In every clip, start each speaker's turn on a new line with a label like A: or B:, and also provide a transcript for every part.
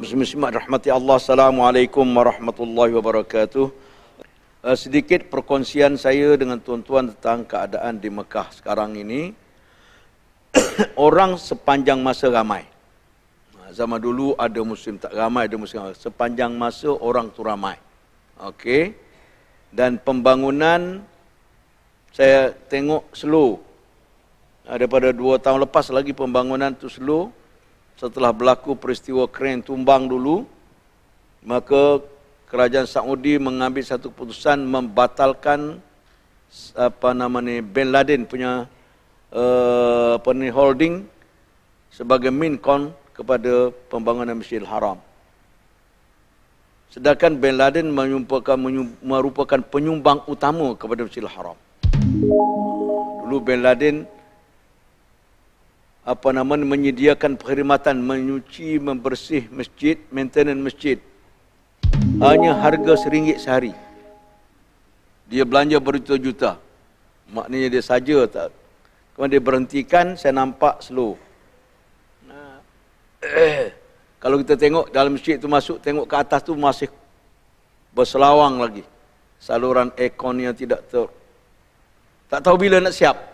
A: Bismillahirrahmanirrahim. Rahmati Allah. Assalamualaikum warahmatullahi wabarakatuh. Eh, sedikit perkongsian saya dengan tuan-tuan tentang keadaan di Mekah sekarang ini. Orang sepanjang masa ramai. Ha, zaman dulu ada muslim tak ramai, ada muslim ramai. Sepanjang masa orang tu ramai. Okey. Dan pembangunan saya tengok slow. Daripada dua tahun lepas lagi pembangunan tu slow setelah berlaku peristiwa kren tumbang dulu, maka kerajaan Saudi mengambil satu keputusan membatalkan apa nama ni Bin Laden punya uh, apa ni holding sebagai mincon kepada pembangunan Masjidil Haram. Sedangkan Bin Laden menyumpahkan merupakan penyumbang utama kepada Masjidil Haram. Dulu Bin Laden apa nama menyediakan perkhidmatan menyuci membersih masjid maintenance masjid hanya harga RM1 sehari dia belanja berjuta-juta maknanya dia saja tak kemudian dia berhentikan saya nampak slow nah. kalau kita tengok dalam masjid tu masuk tengok ke atas tu masih berselawang lagi saluran aircon yang tidak ter tak tahu bila nak siap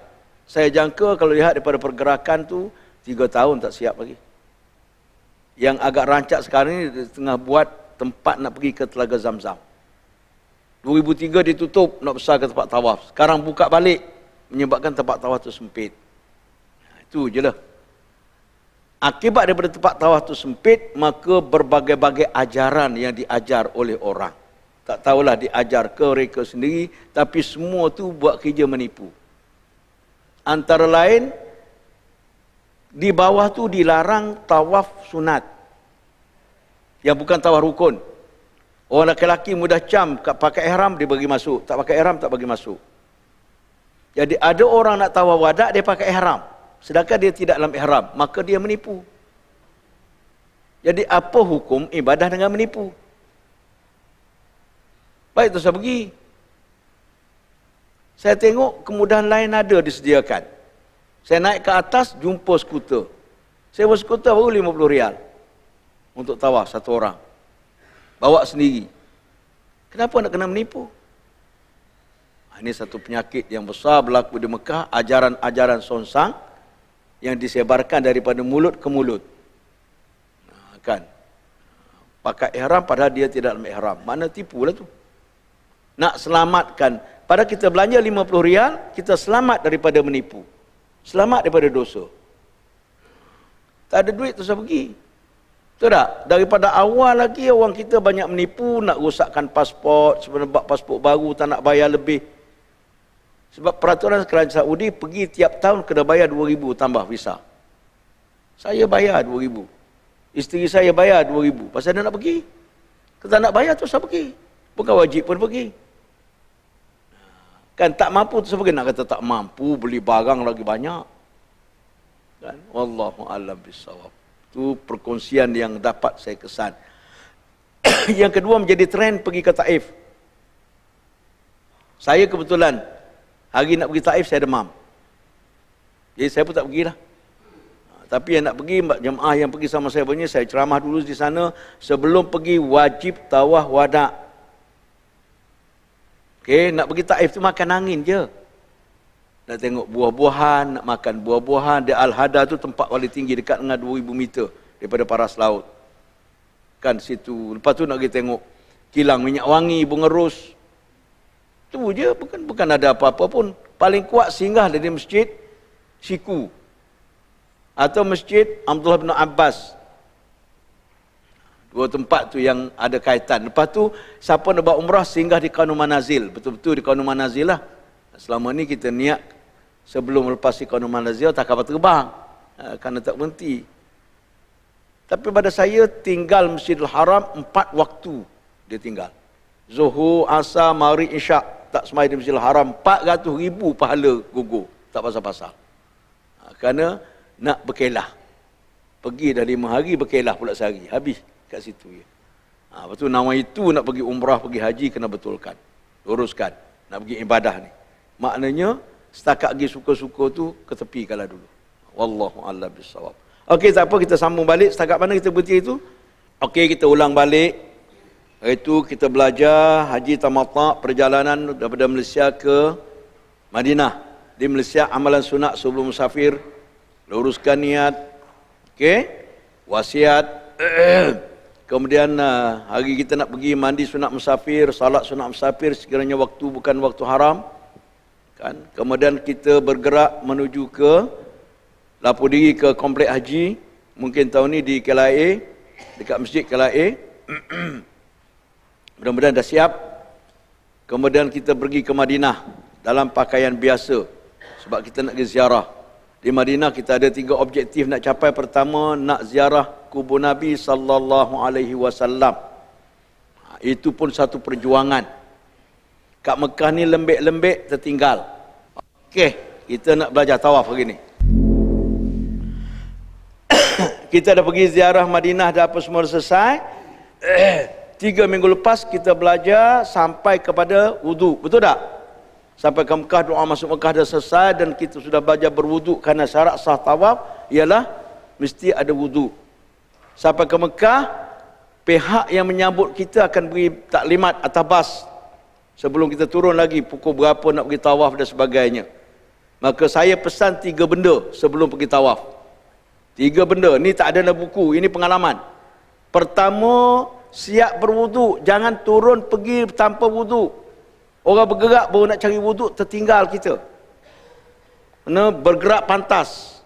A: saya jangka kalau lihat daripada pergerakan tu tiga tahun tak siap lagi. Yang agak rancak sekarang ni tengah buat tempat nak pergi ke Telaga Zamzam. 2003 ditutup nak besar ke tempat tawaf. Sekarang buka balik menyebabkan tempat tawaf tu sempit. Ha, itu je lah. Akibat daripada tempat tawaf tu sempit, maka berbagai-bagai ajaran yang diajar oleh orang. Tak tahulah diajar ke mereka sendiri, tapi semua tu buat kerja menipu antara lain di bawah tu dilarang tawaf sunat yang bukan tawaf rukun orang lelaki mudah cam pakai ihram dia bagi masuk tak pakai ihram tak bagi masuk jadi ada orang nak tawaf wadak dia pakai ihram sedangkan dia tidak dalam ihram maka dia menipu jadi apa hukum ibadah dengan menipu baik tu saya pergi saya tengok kemudahan lain ada disediakan. Saya naik ke atas, jumpa skuter. Sewa skuter baru RM50 rial. Untuk tawar satu orang. Bawa sendiri. Kenapa nak kena menipu? Ah, ini satu penyakit yang besar berlaku di Mekah. Ajaran-ajaran sonsang yang disebarkan daripada mulut ke mulut. Ah, kan? Pakai ihram padahal dia tidak dalam ihram. Mana tipu? tipulah tu? Nak selamatkan pada kita belanja lima puluh rial, kita selamat daripada menipu. Selamat daripada dosa. Tak ada duit, terus pergi. Betul tak? Daripada awal lagi orang kita banyak menipu, nak rosakkan pasport, sebenarnya buat pasport baru, tak nak bayar lebih. Sebab peraturan kerajaan Saudi pergi tiap tahun kena bayar dua ribu tambah visa. Saya bayar dua ribu. Isteri saya bayar dua ribu. Pasal dia nak pergi. Kalau tak nak bayar, terus saya pergi. Bukan wajib pun pergi. Kan tak mampu tu sebagainya. kata tak mampu beli barang lagi banyak. Kan? Wallahu alam bisawab. Itu perkongsian yang dapat saya kesan. yang kedua menjadi trend pergi ke Taif. Saya kebetulan hari nak pergi Taif saya demam. Jadi saya pun tak pergi lah ha, Tapi yang nak pergi jemaah yang pergi sama saya punya saya ceramah dulu di sana sebelum pergi wajib tawaf wada Okay nak pergi Taif tu makan angin je. Nak tengok buah-buahan, nak makan buah-buahan. Di Al-Hadar tu tempat paling tinggi dekat dengan 2,000 meter daripada paras laut. Kan situ. Lepas tu nak pergi tengok kilang minyak wangi, bunga ros. Tu je, bukan bukan ada apa-apa pun. Paling kuat singgah dari masjid Siku. Atau masjid Abdullah bin Abbas dua tempat tu yang ada kaitan. Lepas tu siapa nak buat umrah singgah di Kanu Manazil. Betul-betul di Kanu Manazil lah. Selama ni kita niat sebelum lepas di Kanu Manazil tak kapal terbang. Ha, kerana tak berhenti. Tapi pada saya tinggal Masjidil Haram empat waktu dia tinggal. Zuhur, Asar, Maghrib, Isyak tak semai di Masjidil Haram 400 ribu pahala gugur tak pasal-pasal. Ha, kerana nak berkelah. Pergi dah lima hari berkelah pula sehari. Habis kat situ ya. Ha, lepas tu nama itu nak pergi umrah, pergi haji, kena betulkan. Luruskan. Nak pergi ibadah ni. Maknanya, setakat pergi suka-suka tu, kalah dulu. Wallahu a'lam bisawab. Okey, tak apa, kita sambung balik. Setakat mana kita berhenti itu? Okey, kita ulang balik. Itu kita belajar haji tamatak perjalanan daripada Malaysia ke Madinah. Di Malaysia, amalan sunat sebelum musafir. Luruskan niat. Okey? Wasiat. Kemudian ah, hari kita nak pergi mandi sunat musafir, salat sunat musafir sekiranya waktu bukan waktu haram. Kan? Kemudian kita bergerak menuju ke lapu diri ke komplek haji. Mungkin tahun ni di KLIA, dekat masjid KLIA. Mudah-mudahan dah siap. Kemudian kita pergi ke Madinah dalam pakaian biasa. Sebab kita nak pergi ziarah. Di Madinah kita ada tiga objektif nak capai. Pertama, nak ziarah kubur Nabi sallallahu alaihi wasallam. Itu pun satu perjuangan. Kat Mekah ni lembek-lembek tertinggal. Okey, kita nak belajar tawaf hari ni. kita dah pergi ziarah Madinah dah apa semua selesai. tiga minggu lepas kita belajar sampai kepada wudu. Betul tak? sampai ke Mekah doa masuk Mekah dah selesai dan kita sudah belajar berwuduk karena syarat sah tawaf ialah mesti ada wuduk sampai ke Mekah pihak yang menyambut kita akan beri taklimat atau bas sebelum kita turun lagi pukul berapa nak pergi tawaf dan sebagainya maka saya pesan tiga benda sebelum pergi tawaf tiga benda ni tak ada dalam buku ini pengalaman pertama siap berwuduk jangan turun pergi tanpa wuduk Orang bergerak baru nak cari wuduk tertinggal kita. Kena bergerak pantas.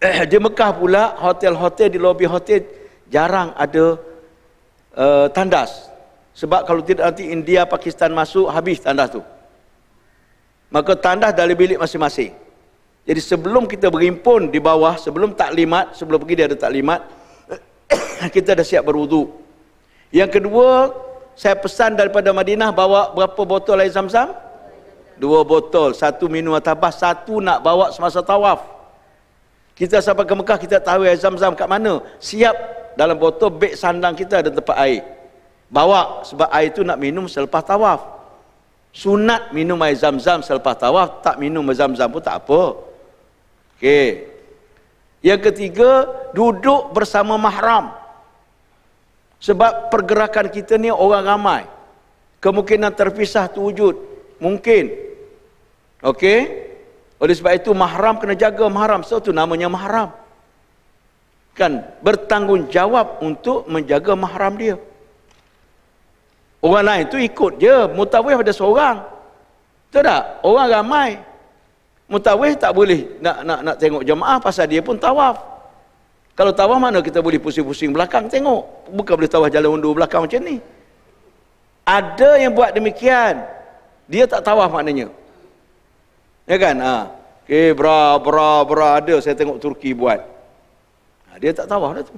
A: Eh, di Mekah pula hotel-hotel di lobi hotel jarang ada uh, tandas. Sebab kalau tidak nanti India Pakistan masuk habis tandas tu. Maka tandas dari bilik masing-masing. Jadi sebelum kita berhimpun di bawah, sebelum taklimat, sebelum pergi dia ada taklimat, kita dah siap berwuduk. Yang kedua, saya pesan daripada Madinah bawa berapa botol air zam-zam? Dua botol, satu minum atabah, satu nak bawa semasa tawaf. Kita sampai ke Mekah, kita tahu air zam-zam kat mana. Siap dalam botol, beg sandang kita ada tempat air. Bawa sebab air itu nak minum selepas tawaf. Sunat minum air zam-zam selepas tawaf, tak minum air zam-zam pun tak apa. Okey. Yang ketiga, duduk bersama mahram. Sebab pergerakan kita ni orang ramai. Kemungkinan terpisah tu wujud. Mungkin. Okey? Oleh sebab itu mahram kena jaga mahram. Sebab so, tu namanya mahram. Kan bertanggungjawab untuk menjaga mahram dia. Orang lain tu ikut je. Mutawih pada seorang. Tahu tak? Orang ramai. Mutawih tak boleh nak nak nak tengok jemaah pasal dia pun tawaf. Kalau tawah mana kita boleh pusing-pusing belakang tengok. Bukan boleh tawaf jalan undur belakang macam ni. Ada yang buat demikian. Dia tak tawah maknanya. Ya kan? Ha. Okay, bra, bra, bra ada. Saya tengok Turki buat. Ha, dia tak tawah. dah tu.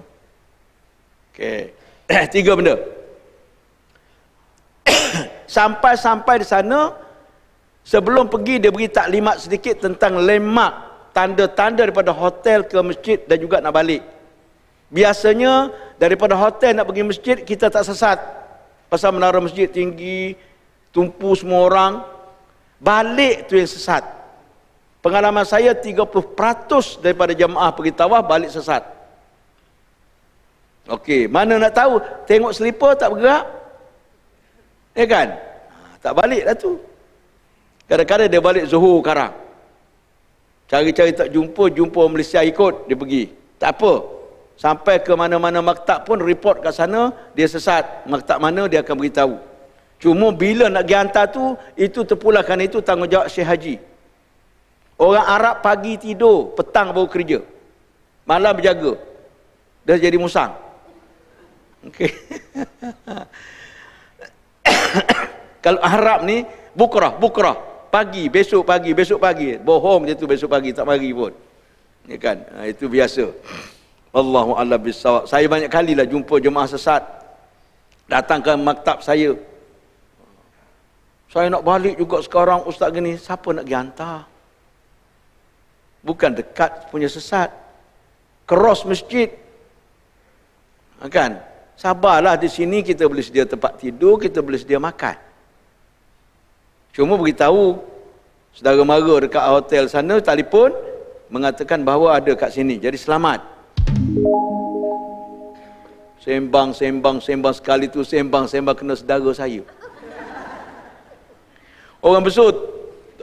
A: Okay. Tiga benda. Sampai-sampai di sana, sebelum pergi dia beri taklimat sedikit tentang lemak tanda-tanda daripada hotel ke masjid dan juga nak balik. Biasanya daripada hotel nak pergi masjid kita tak sesat. Pasal menara masjid tinggi, tumpu semua orang. Balik tu yang sesat. Pengalaman saya 30% daripada jemaah pergi tawaf balik sesat. Okey, mana nak tahu? Tengok selipar tak bergerak. Ya kan? Ha, tak balik lah tu. Kadang-kadang dia balik zuhur karang. Cari-cari tak jumpa, jumpa Malaysia ikut, dia pergi. Tak apa. Sampai ke mana-mana maktab pun report kat sana, dia sesat. Maktab mana dia akan beritahu. Cuma bila nak pergi hantar tu, itu terpulahkan itu tanggungjawab Syekh Haji. Orang Arab pagi tidur, petang baru kerja. Malam berjaga. Dah jadi musang. Okay. Kalau Arab ni, bukrah, bukrah pagi, besok pagi, besok pagi. Bohong je tu besok pagi, tak mari pun. Ya kan? Ha, itu biasa. Allahu a'lam bissawab. Saya banyak kali lah jumpa jemaah sesat datang ke maktab saya. Saya nak balik juga sekarang ustaz gini, siapa nak hantar? Bukan dekat punya sesat. Cross masjid. Ha, kan? Sabarlah di sini kita boleh sedia tempat tidur, kita boleh sedia makan. Cuma beritahu saudara mara dekat hotel sana telefon mengatakan bahawa ada kat sini. Jadi selamat. Sembang, sembang, sembang sekali tu sembang, sembang kena saudara saya. Orang besut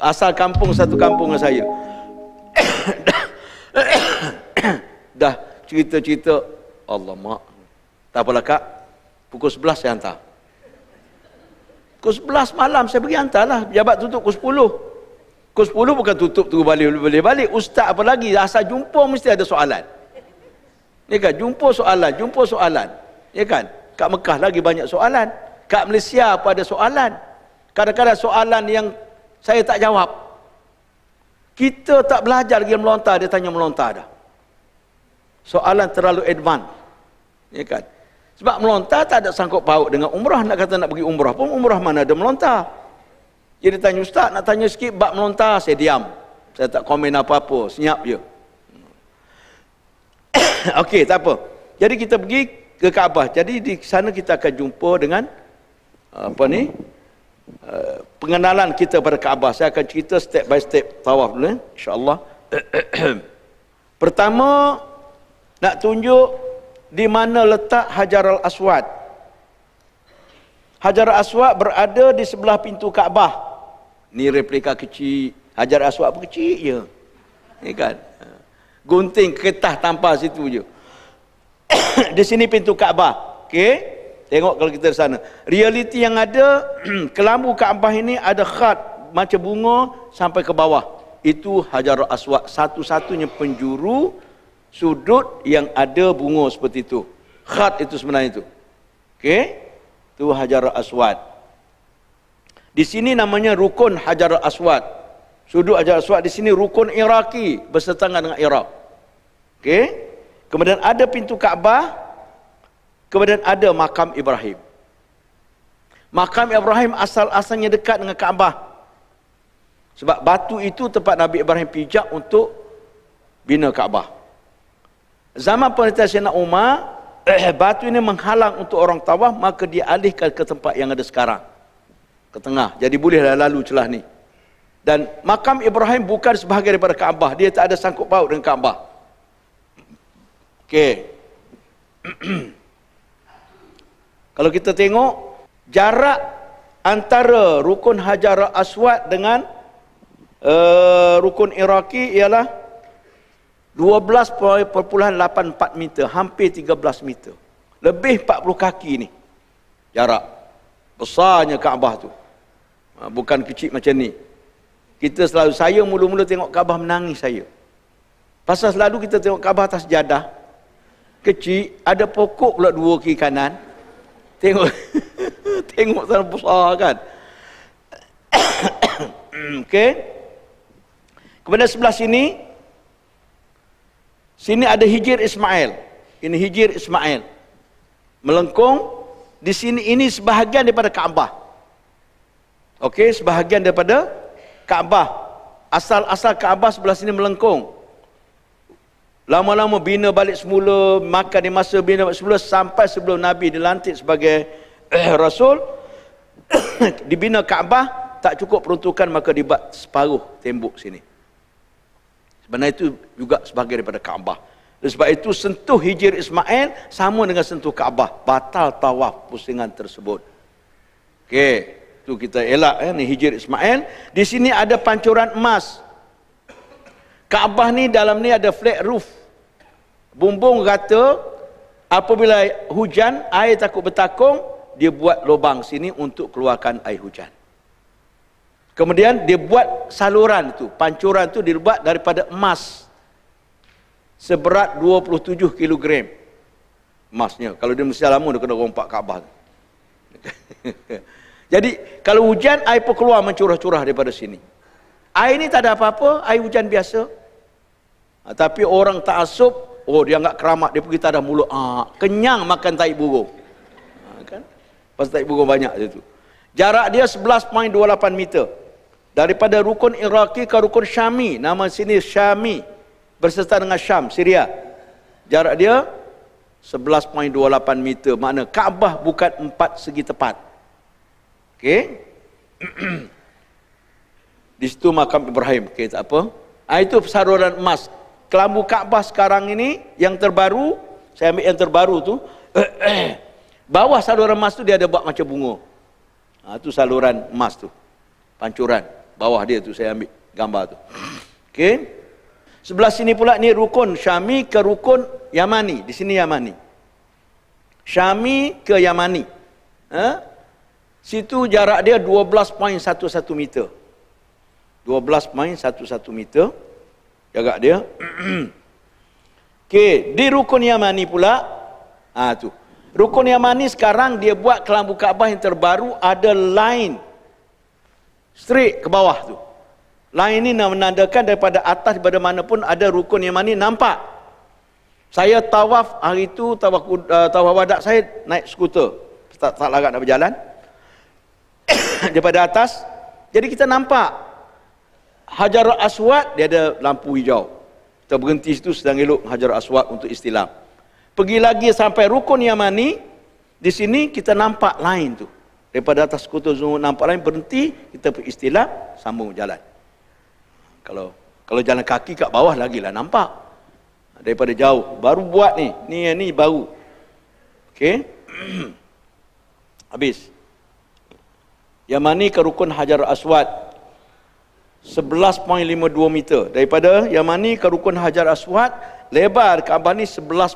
A: asal kampung satu kampung dengan saya. dah cerita-cerita Allah mak. Tak apalah kak. Pukul 11 saya hantar. Pukul 11 malam saya pergi hantarlah. Jabat tutup pukul 10. Pukul 10 bukan tutup tu balik balik, balik. Ustaz apa lagi? Asal jumpa mesti ada soalan. Ya kan? Jumpa soalan, jumpa soalan. Ya kan? Kat Mekah lagi banyak soalan. Kat Malaysia apa ada soalan. Kadang-kadang soalan yang saya tak jawab. Kita tak belajar lagi melontar, dia tanya melontar dah. Soalan terlalu advance. Ya kan? Sebab melontar tak ada sangkut paut dengan umrah. Nak kata nak pergi umrah pun umrah mana ada melontar. Jadi tanya ustaz, nak tanya sikit bab melontar, saya diam. Saya tak komen apa-apa, senyap je. Okey, tak apa. Jadi kita pergi ke Kaabah. Jadi di sana kita akan jumpa dengan apa ni? Eh, pengenalan kita pada Kaabah. Saya akan cerita step by step tawaf dulu, eh, insya-Allah. Pertama nak tunjuk di mana letak hajar al Aswad. Hajar Aswad berada di sebelah pintu Kaabah. Ni replika kecil. Hajar Aswad pun kecil je. Ni kan. Ha. Gunting kertas tanpa situ je. di sini pintu Kaabah. Okey. Tengok kalau kita di sana. Realiti yang ada kelambu Kaabah ini ada khat macam bunga sampai ke bawah. Itu Hajar al Aswad satu-satunya penjuru sudut yang ada bunga seperti itu. Khat itu sebenarnya itu. Okey. Itu Hajar Aswad. Di sini namanya Rukun Hajar Aswad. Sudut Hajar Aswad di sini Rukun Iraki bersetangga dengan irak, Okey. Kemudian ada pintu Kaabah. Kemudian ada makam Ibrahim. Makam Ibrahim asal-asalnya dekat dengan Kaabah. Sebab batu itu tempat Nabi Ibrahim pijak untuk bina Kaabah. Zaman pemerintah Sayyidina Umar, eh, batu ini menghalang untuk orang tawaf, maka dia alihkan ke tempat yang ada sekarang. Ke tengah. Jadi bolehlah lalu celah ni. Dan makam Ibrahim bukan sebahagian daripada Kaabah. Dia tak ada sangkut paut dengan Kaabah. Okey. Kalau kita tengok, jarak antara rukun Hajar Aswad dengan uh, rukun Iraki ialah 12.84 meter, hampir 13 meter. Lebih 40 kaki ni jarak. Besarnya Kaabah tu. Ha, bukan kecil macam ni. Kita selalu, saya mula-mula tengok Kaabah menangis saya. Pasal selalu kita tengok Kaabah atas jadah. Kecil, ada pokok pula dua kiri kanan. Tengok, tengok sana besar kan. okay. Kemudian sebelah sini, Sini ada hijir Ismail. Ini hijir Ismail. Melengkung. Di sini ini sebahagian daripada Kaabah. Okey, sebahagian daripada Kaabah. Asal-asal Kaabah sebelah sini melengkung. Lama-lama bina balik semula, maka di masa bina balik semula sampai sebelum Nabi dilantik sebagai eh, Rasul. Dibina Kaabah, tak cukup peruntukan maka dibuat separuh tembok sini. Benda itu juga sebagai daripada Kaabah. Dan sebab itu sentuh hijir Ismail sama dengan sentuh Kaabah. Batal tawaf pusingan tersebut. Okey. Itu kita elak. Eh? Ini hijir Ismail. Di sini ada pancuran emas. Kaabah ni dalam ni ada flat roof. Bumbung kata apabila hujan air takut bertakung dia buat lubang sini untuk keluarkan air hujan. Kemudian dia buat saluran itu, pancuran itu dibuat daripada emas seberat 27 kg emasnya. Kalau dia mesti lama dia kena rompak Kaabah. Jadi kalau hujan air pun keluar mencurah-curah daripada sini. Air ini tak ada apa-apa, air hujan biasa. Ha, tapi orang tak asup, oh dia enggak keramat, dia pergi tak ada mulut. ha, kenyang makan taik burung. Ha, kan? Pasal taik burung banyak itu. Jarak dia 11.28 meter daripada rukun Iraki ke rukun Syami nama sini Syami berserta dengan Syam Syria jarak dia 11.28 meter makna Kaabah bukan empat segi tepat okey di situ makam Ibrahim okey tak apa ah itu saruran emas kelambu Kaabah sekarang ini yang terbaru saya ambil yang terbaru tu bawah saluran emas tu dia ada buat macam bunga ha, saluran emas tu pancuran bawah dia tu saya ambil gambar tu. Okey. Sebelah sini pula ni rukun Syami ke rukun Yamani. Di sini Yamani. Syami ke Yamani. Ha? Situ jarak dia 12.11 meter. 12.11 meter jarak dia. Okey, di rukun Yamani pula ah ha, tu. Rukun Yamani sekarang dia buat kelambu Kaabah yang terbaru ada line Straight ke bawah tu. Line ini menandakan daripada atas daripada mana pun ada rukun yang mana nampak. Saya tawaf hari itu tawaf, uh, tawaf wadak saya naik skuter. Tak, tak larat nak berjalan. daripada atas. Jadi kita nampak. Hajar Aswad dia ada lampu hijau. Kita berhenti situ sedang elok Hajar Aswad untuk istilam. Pergi lagi sampai rukun Yamani. Di sini kita nampak lain tu daripada atas kutub zuhur nampak lain berhenti kita beristilah sambung jalan kalau kalau jalan kaki kat bawah lagi lah nampak daripada jauh baru buat ni ni ni baru okey habis yang mani ke rukun hajar aswad 11.52 meter daripada yang mani ke rukun hajar aswad lebar Kaabah ni 11.52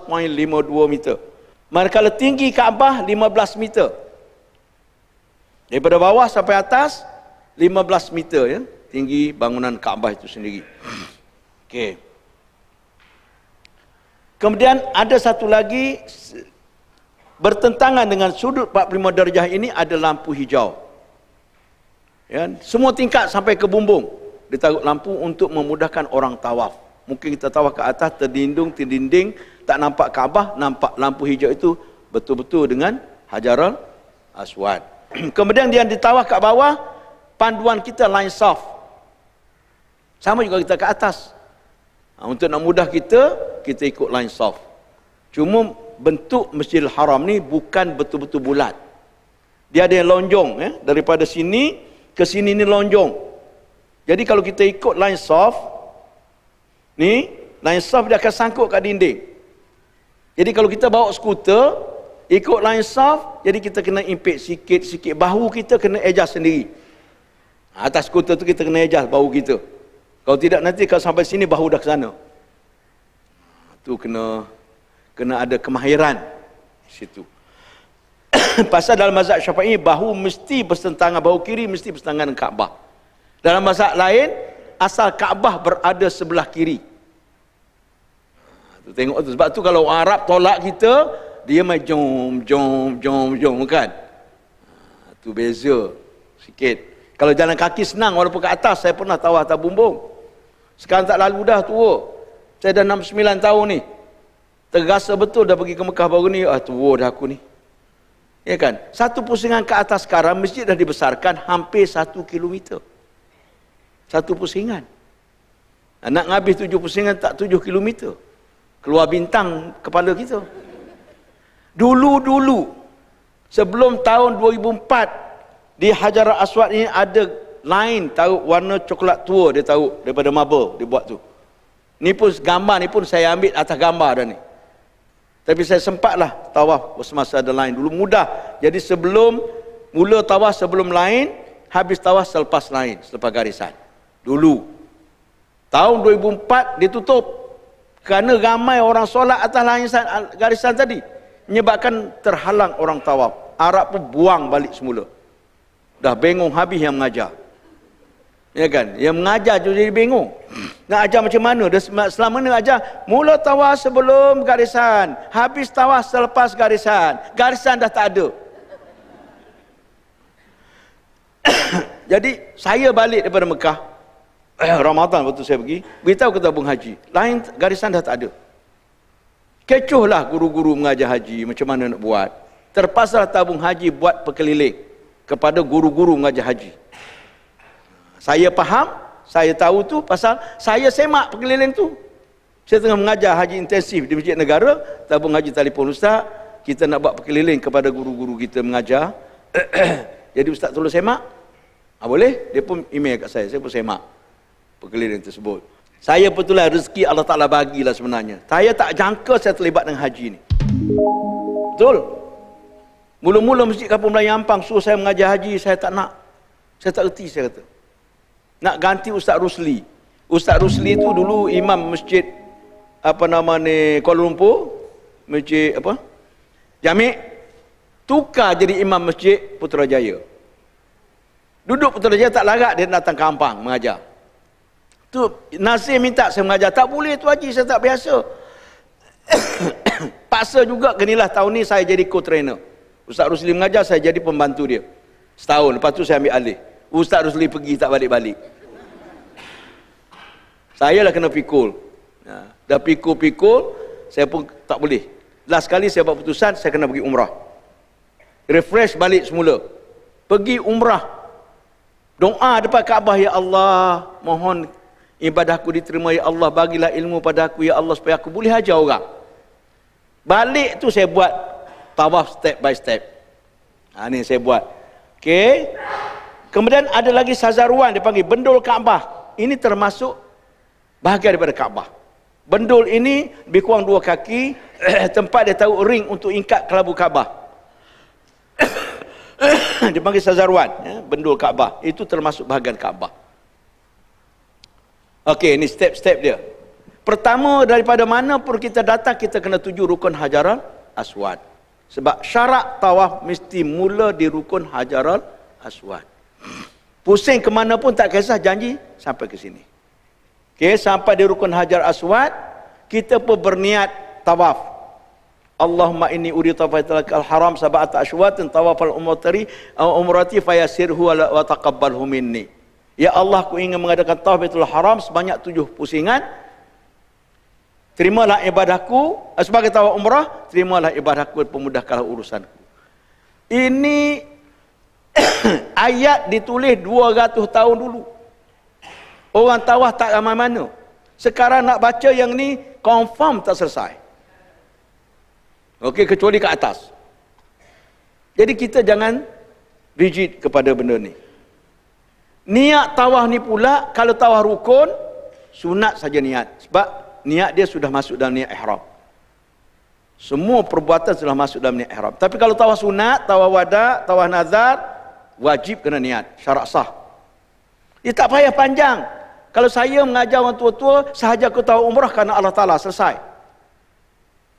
A: meter manakala tinggi Kaabah 15 meter daripada bawah sampai atas 15 meter ya tinggi bangunan Kaabah itu sendiri. Okey. Kemudian ada satu lagi bertentangan dengan sudut 45 darjah ini ada lampu hijau. Ya, semua tingkat sampai ke bumbung ditaruh lampu untuk memudahkan orang tawaf. Mungkin kita tawaf ke atas terdindung terdinding tak nampak Kaabah, nampak lampu hijau itu betul-betul dengan Hajarul Aswad. Kemudian dia ditawah kat bawah panduan kita line soft. Sama juga kita ke atas. Ha, untuk nak mudah kita, kita ikut line soft. Cuma bentuk Masjidil Haram ni bukan betul-betul bulat. Dia ada yang lonjong ya, daripada sini ke sini ni lonjong. Jadi kalau kita ikut line soft ni, line soft dia akan sangkut kat dinding. Jadi kalau kita bawa skuter, Ikut line soft, jadi kita kena impit sikit-sikit. Bahu kita kena adjust sendiri. Atas skuter tu kita kena adjust bahu kita. Kalau tidak nanti kalau sampai sini bahu dah ke sana. Ah, tu kena kena ada kemahiran di situ. Pasal dalam mazhab Syafi'i bahu mesti bersentangan bahu kiri mesti bersentangan dengan Kaabah. Dalam mazhab lain asal Kaabah berada sebelah kiri. Ah, tengok tu sebab tu kalau Arab tolak kita dia main jom, jom, jom, jom kan. Itu ah, beza sikit. Kalau jalan kaki senang walaupun ke atas saya pernah tahu, atas bumbung. Sekarang tak lalu dah tua. Saya dah 69 tahun ni. Terasa betul dah pergi ke Mekah baru ni. Ah tua dah aku ni. Ya kan? Satu pusingan ke atas sekarang masjid dah dibesarkan hampir satu kilometer. Satu pusingan. Nak ngabis tujuh pusingan tak tujuh kilometer. Keluar bintang kepala kita. Gitu. Dulu-dulu sebelum tahun 2004 di Hajar Aswad ini ada lain tahu warna coklat tua dia tahu daripada marble dia buat tu. Ni pun gambar ni pun saya ambil atas gambar dah ni. Tapi saya sempatlah tawaf semasa ada lain dulu mudah. Jadi sebelum mula tawaf sebelum lain, habis tawaf selepas lain, selepas garisan. Dulu tahun 2004 ditutup kerana ramai orang solat atas lain garisan tadi menyebabkan terhalang orang tawaf. Arab pun buang balik semula. Dah bengong habis yang mengajar. Ya kan? Yang mengajar tu jadi bingung, Nak ajar macam mana? Dia selama ni ajar, mula tawaf sebelum garisan. Habis tawaf selepas garisan. Garisan dah tak ada. jadi, saya balik daripada Mekah. Eh, Ramadan waktu saya pergi. Beritahu ketabung Haji. Lain garisan dah tak ada. Kecohlah guru-guru mengajar haji macam mana nak buat. Terpaksa tabung haji buat perkeliling kepada guru-guru mengajar haji. Saya faham, saya tahu tu pasal saya semak perkeliling tu. Saya tengah mengajar haji intensif di Masjid Negara, tabung haji telefon ustaz, kita nak buat perkeliling kepada guru-guru kita mengajar. Jadi ustaz tolong semak. Ah boleh? Dia pun email kat saya, saya pun semak perkeliling tersebut. Saya betul rezeki Allah Ta'ala bagilah sebenarnya. Saya tak jangka saya terlibat dengan haji ni. Betul? Mula-mula Masjid Kampung Melayu Ampang suruh saya mengajar haji, saya tak nak. Saya tak erti, saya kata. Nak ganti Ustaz Rusli. Ustaz Rusli tu dulu imam masjid, apa nama ni, Kuala Lumpur. Masjid apa? Jamik. Tukar jadi imam masjid Putrajaya. Duduk Putrajaya tak larat dia datang ke Ampang mengajar. Tu Nasir minta saya mengajar. Tak boleh tu Haji, saya tak biasa. Paksa juga kenilah tahun ni saya jadi co-trainer. Ustaz Rusli mengajar, saya jadi pembantu dia. Setahun, lepas tu saya ambil alih. Ustaz Rusli pergi tak balik-balik. Saya lah kena pikul. Ya. Dah pikul-pikul, saya pun tak boleh. Last kali saya buat putusan, saya kena pergi umrah. Refresh balik semula. Pergi umrah. Doa depan Kaabah, Ya Allah, mohon ibadahku diterima ya Allah bagilah ilmu pada aku ya Allah supaya aku boleh ajar orang balik tu saya buat tawaf step by step ha, ni saya buat Okay. kemudian ada lagi sazaruan dia panggil bendul Kaabah ini termasuk bahagian daripada Kaabah bendul ini lebih kurang dua kaki tempat dia tahu ring untuk ingkat kelabu Kaabah dia panggil sazaruan ya, bendul Kaabah itu termasuk bahagian Kaabah Okey, ini step-step dia. Pertama, daripada mana pun kita datang, kita kena tuju rukun hajaran aswad. Sebab syarat tawaf mesti mula di rukun hajaran aswad. Pusing ke mana pun tak kisah janji sampai ke sini. Okey, sampai di rukun hajar aswad, kita pun berniat tawaf. Allahumma inni uri tawafatalaka al-haram sabat asyuatin tawafal umratari uh, umrati fayasirhu wa taqabbalhu minni. Ya Allah ku ingin mengadakan tawbitul haram sebanyak tujuh pusingan. Terimalah ibadahku eh, sebagai tawaf umrah. Terimalah ibadahku dan pemudahkanlah urusanku. Ini ayat ditulis 200 tahun dulu. Orang tawah tak ramai mana. Sekarang nak baca yang ni confirm tak selesai. Okey kecuali ke atas. Jadi kita jangan rigid kepada benda ni. Niat tawah ni pula kalau tawah rukun sunat saja niat sebab niat dia sudah masuk dalam niat ihram. Semua perbuatan sudah masuk dalam niat ihram. Tapi kalau tawah sunat, tawah wada, tawah nazar wajib kena niat Syarak sah. Ia tak payah panjang. Kalau saya mengajar orang tua-tua sahaja aku tahu umrah kerana Allah Taala selesai.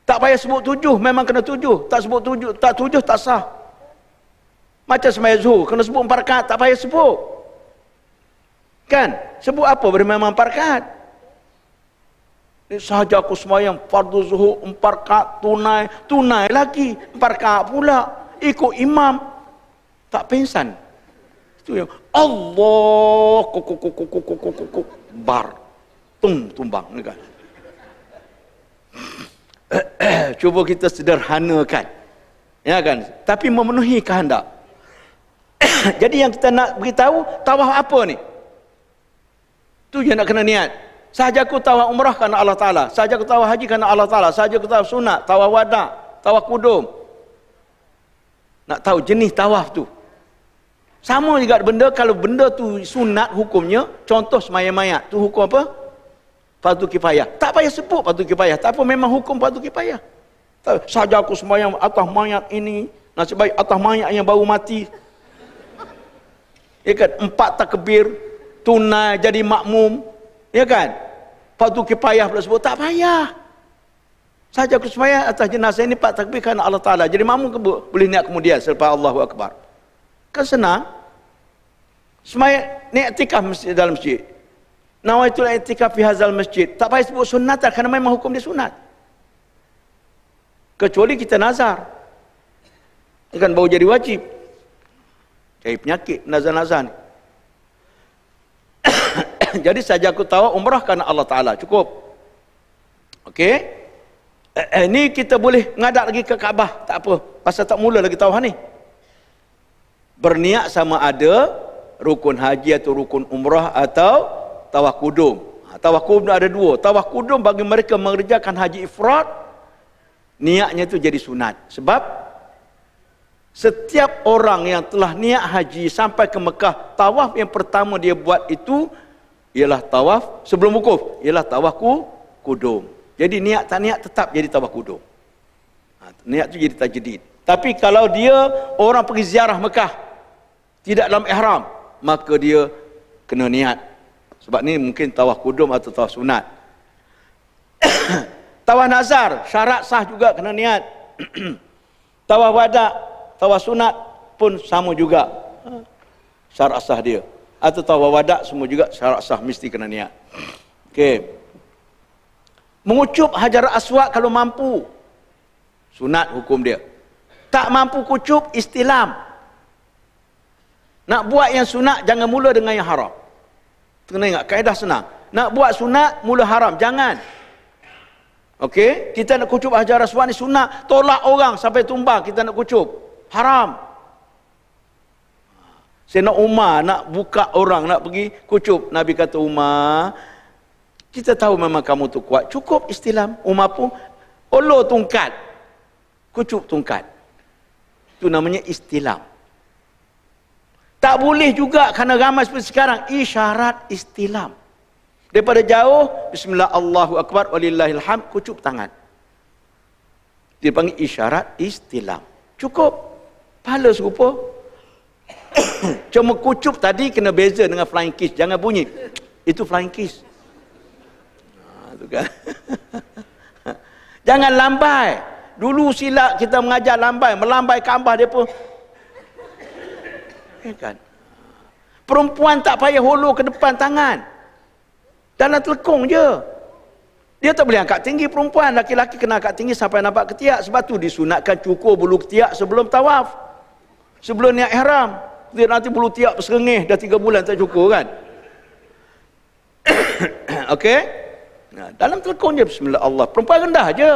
A: Tak payah sebut tujuh, memang kena tujuh. Tak sebut tujuh, tak tujuh tak sah. Macam semayah zuhur, kena sebut empat rakaat, tak payah sebut. Kan? Sebut apa bermain memparkat? Ini sahaja aku semayang fardu zuhur empat kak tunai tunai lagi empat kak pula ikut imam tak pingsan itu yang Allah kuku kuku kuku kuku kuku bar tung tumbang kan cuba kita sederhanakan ya kan tapi memenuhi kehendak jadi yang kita nak beritahu tawaf apa ni Tu yang nak kena niat. Sahaja aku tawaf umrah kerana Allah Ta'ala. Sahaja aku tawaf haji kerana Allah Ta'ala. Sahaja aku tawaf sunat, tawaf wadah, tawaf kudum. Nak tahu jenis tawaf tu. Sama juga benda, kalau benda tu sunat hukumnya, contoh semayang mayat, tu hukum apa? Fardu kifayah. Tak payah sebut fardu kifayah. Tak apa, memang hukum fardu kifayah. Sahaja aku semayang atas mayat ini, nasib baik atas mayat yang baru mati. Ikat kan? Empat takbir, tunai jadi makmum ya kan lepas tu kipayah pula sebut tak payah saja aku semaya atas jenazah ini pak takbir kerana Allah Ta'ala jadi makmum ke boleh niat kemudian selepas Allahu Akbar kan senang semaya niat tikah masjid, dalam masjid nawaitul itikaf fi hazal masjid tak payah sebut sunnat lah, kerana memang hukum dia sunat kecuali kita nazar kan baru jadi wajib jadi penyakit nazar-nazar ni jadi saja aku tahu umrah kerana Allah Ta'ala cukup Okey, eh, eh, ni kita boleh ngadak lagi ke Kaabah tak apa pasal tak mula lagi tawah ni berniat sama ada rukun haji atau rukun umrah atau tawah kudum ha, tawah kudum ada dua tawah kudum bagi mereka mengerjakan haji ifrat niatnya itu jadi sunat sebab setiap orang yang telah niat haji sampai ke Mekah tawaf yang pertama dia buat itu ialah tawaf sebelum wukuf ialah tawaf ku kudum. Jadi niat tak niat tetap jadi tawaf kudum. Ha, niat tu jadi tajdid. Tapi kalau dia orang pergi ziarah Mekah tidak dalam ihram maka dia kena niat. Sebab ni mungkin tawaf kudum atau tawaf sunat. tawaf nazar syarat sah juga kena niat. tawaf wada, tawaf sunat pun sama juga. Ha, syarat sah dia atau tawawadak semua juga syarat sah mesti kena niat. Okey. Mengucup Hajar Aswad kalau mampu. Sunat hukum dia. Tak mampu kucup istilam. Nak buat yang sunat jangan mula dengan yang haram. Kena ingat kaedah senang. Nak buat sunat mula haram jangan. Okey, kita nak kucup Hajar Aswad ni sunat, tolak orang sampai tumbang kita nak kucup. Haram. Saya nak Umar nak buka orang nak pergi kucup. Nabi kata Umar, kita tahu memang kamu tu kuat. Cukup istilam. Umar pun olo tungkat. Kucup tungkat. Itu namanya istilam. Tak boleh juga kerana ramai seperti sekarang. Isyarat istilam. Daripada jauh, Bismillah Allahu Akbar walillahilham, kucup tangan. Dia panggil isyarat istilam. Cukup. Pahala serupa, cuma kucup tadi kena beza dengan flying kiss jangan bunyi itu flying kiss ha, kan jangan lambai dulu silap kita mengajar lambai melambai kambah dia pun ya kan perempuan tak payah holo ke depan tangan dalam telekong je dia tak boleh angkat tinggi perempuan laki-laki kena angkat tinggi sampai nampak ketiak sebab tu disunatkan cukur bulu ketiak sebelum tawaf sebelum niat ihram dia nanti bulu tiap serengih dah tiga bulan tak cukup kan Okey. Nah, dalam telekong dia bismillah Allah perempuan rendah aja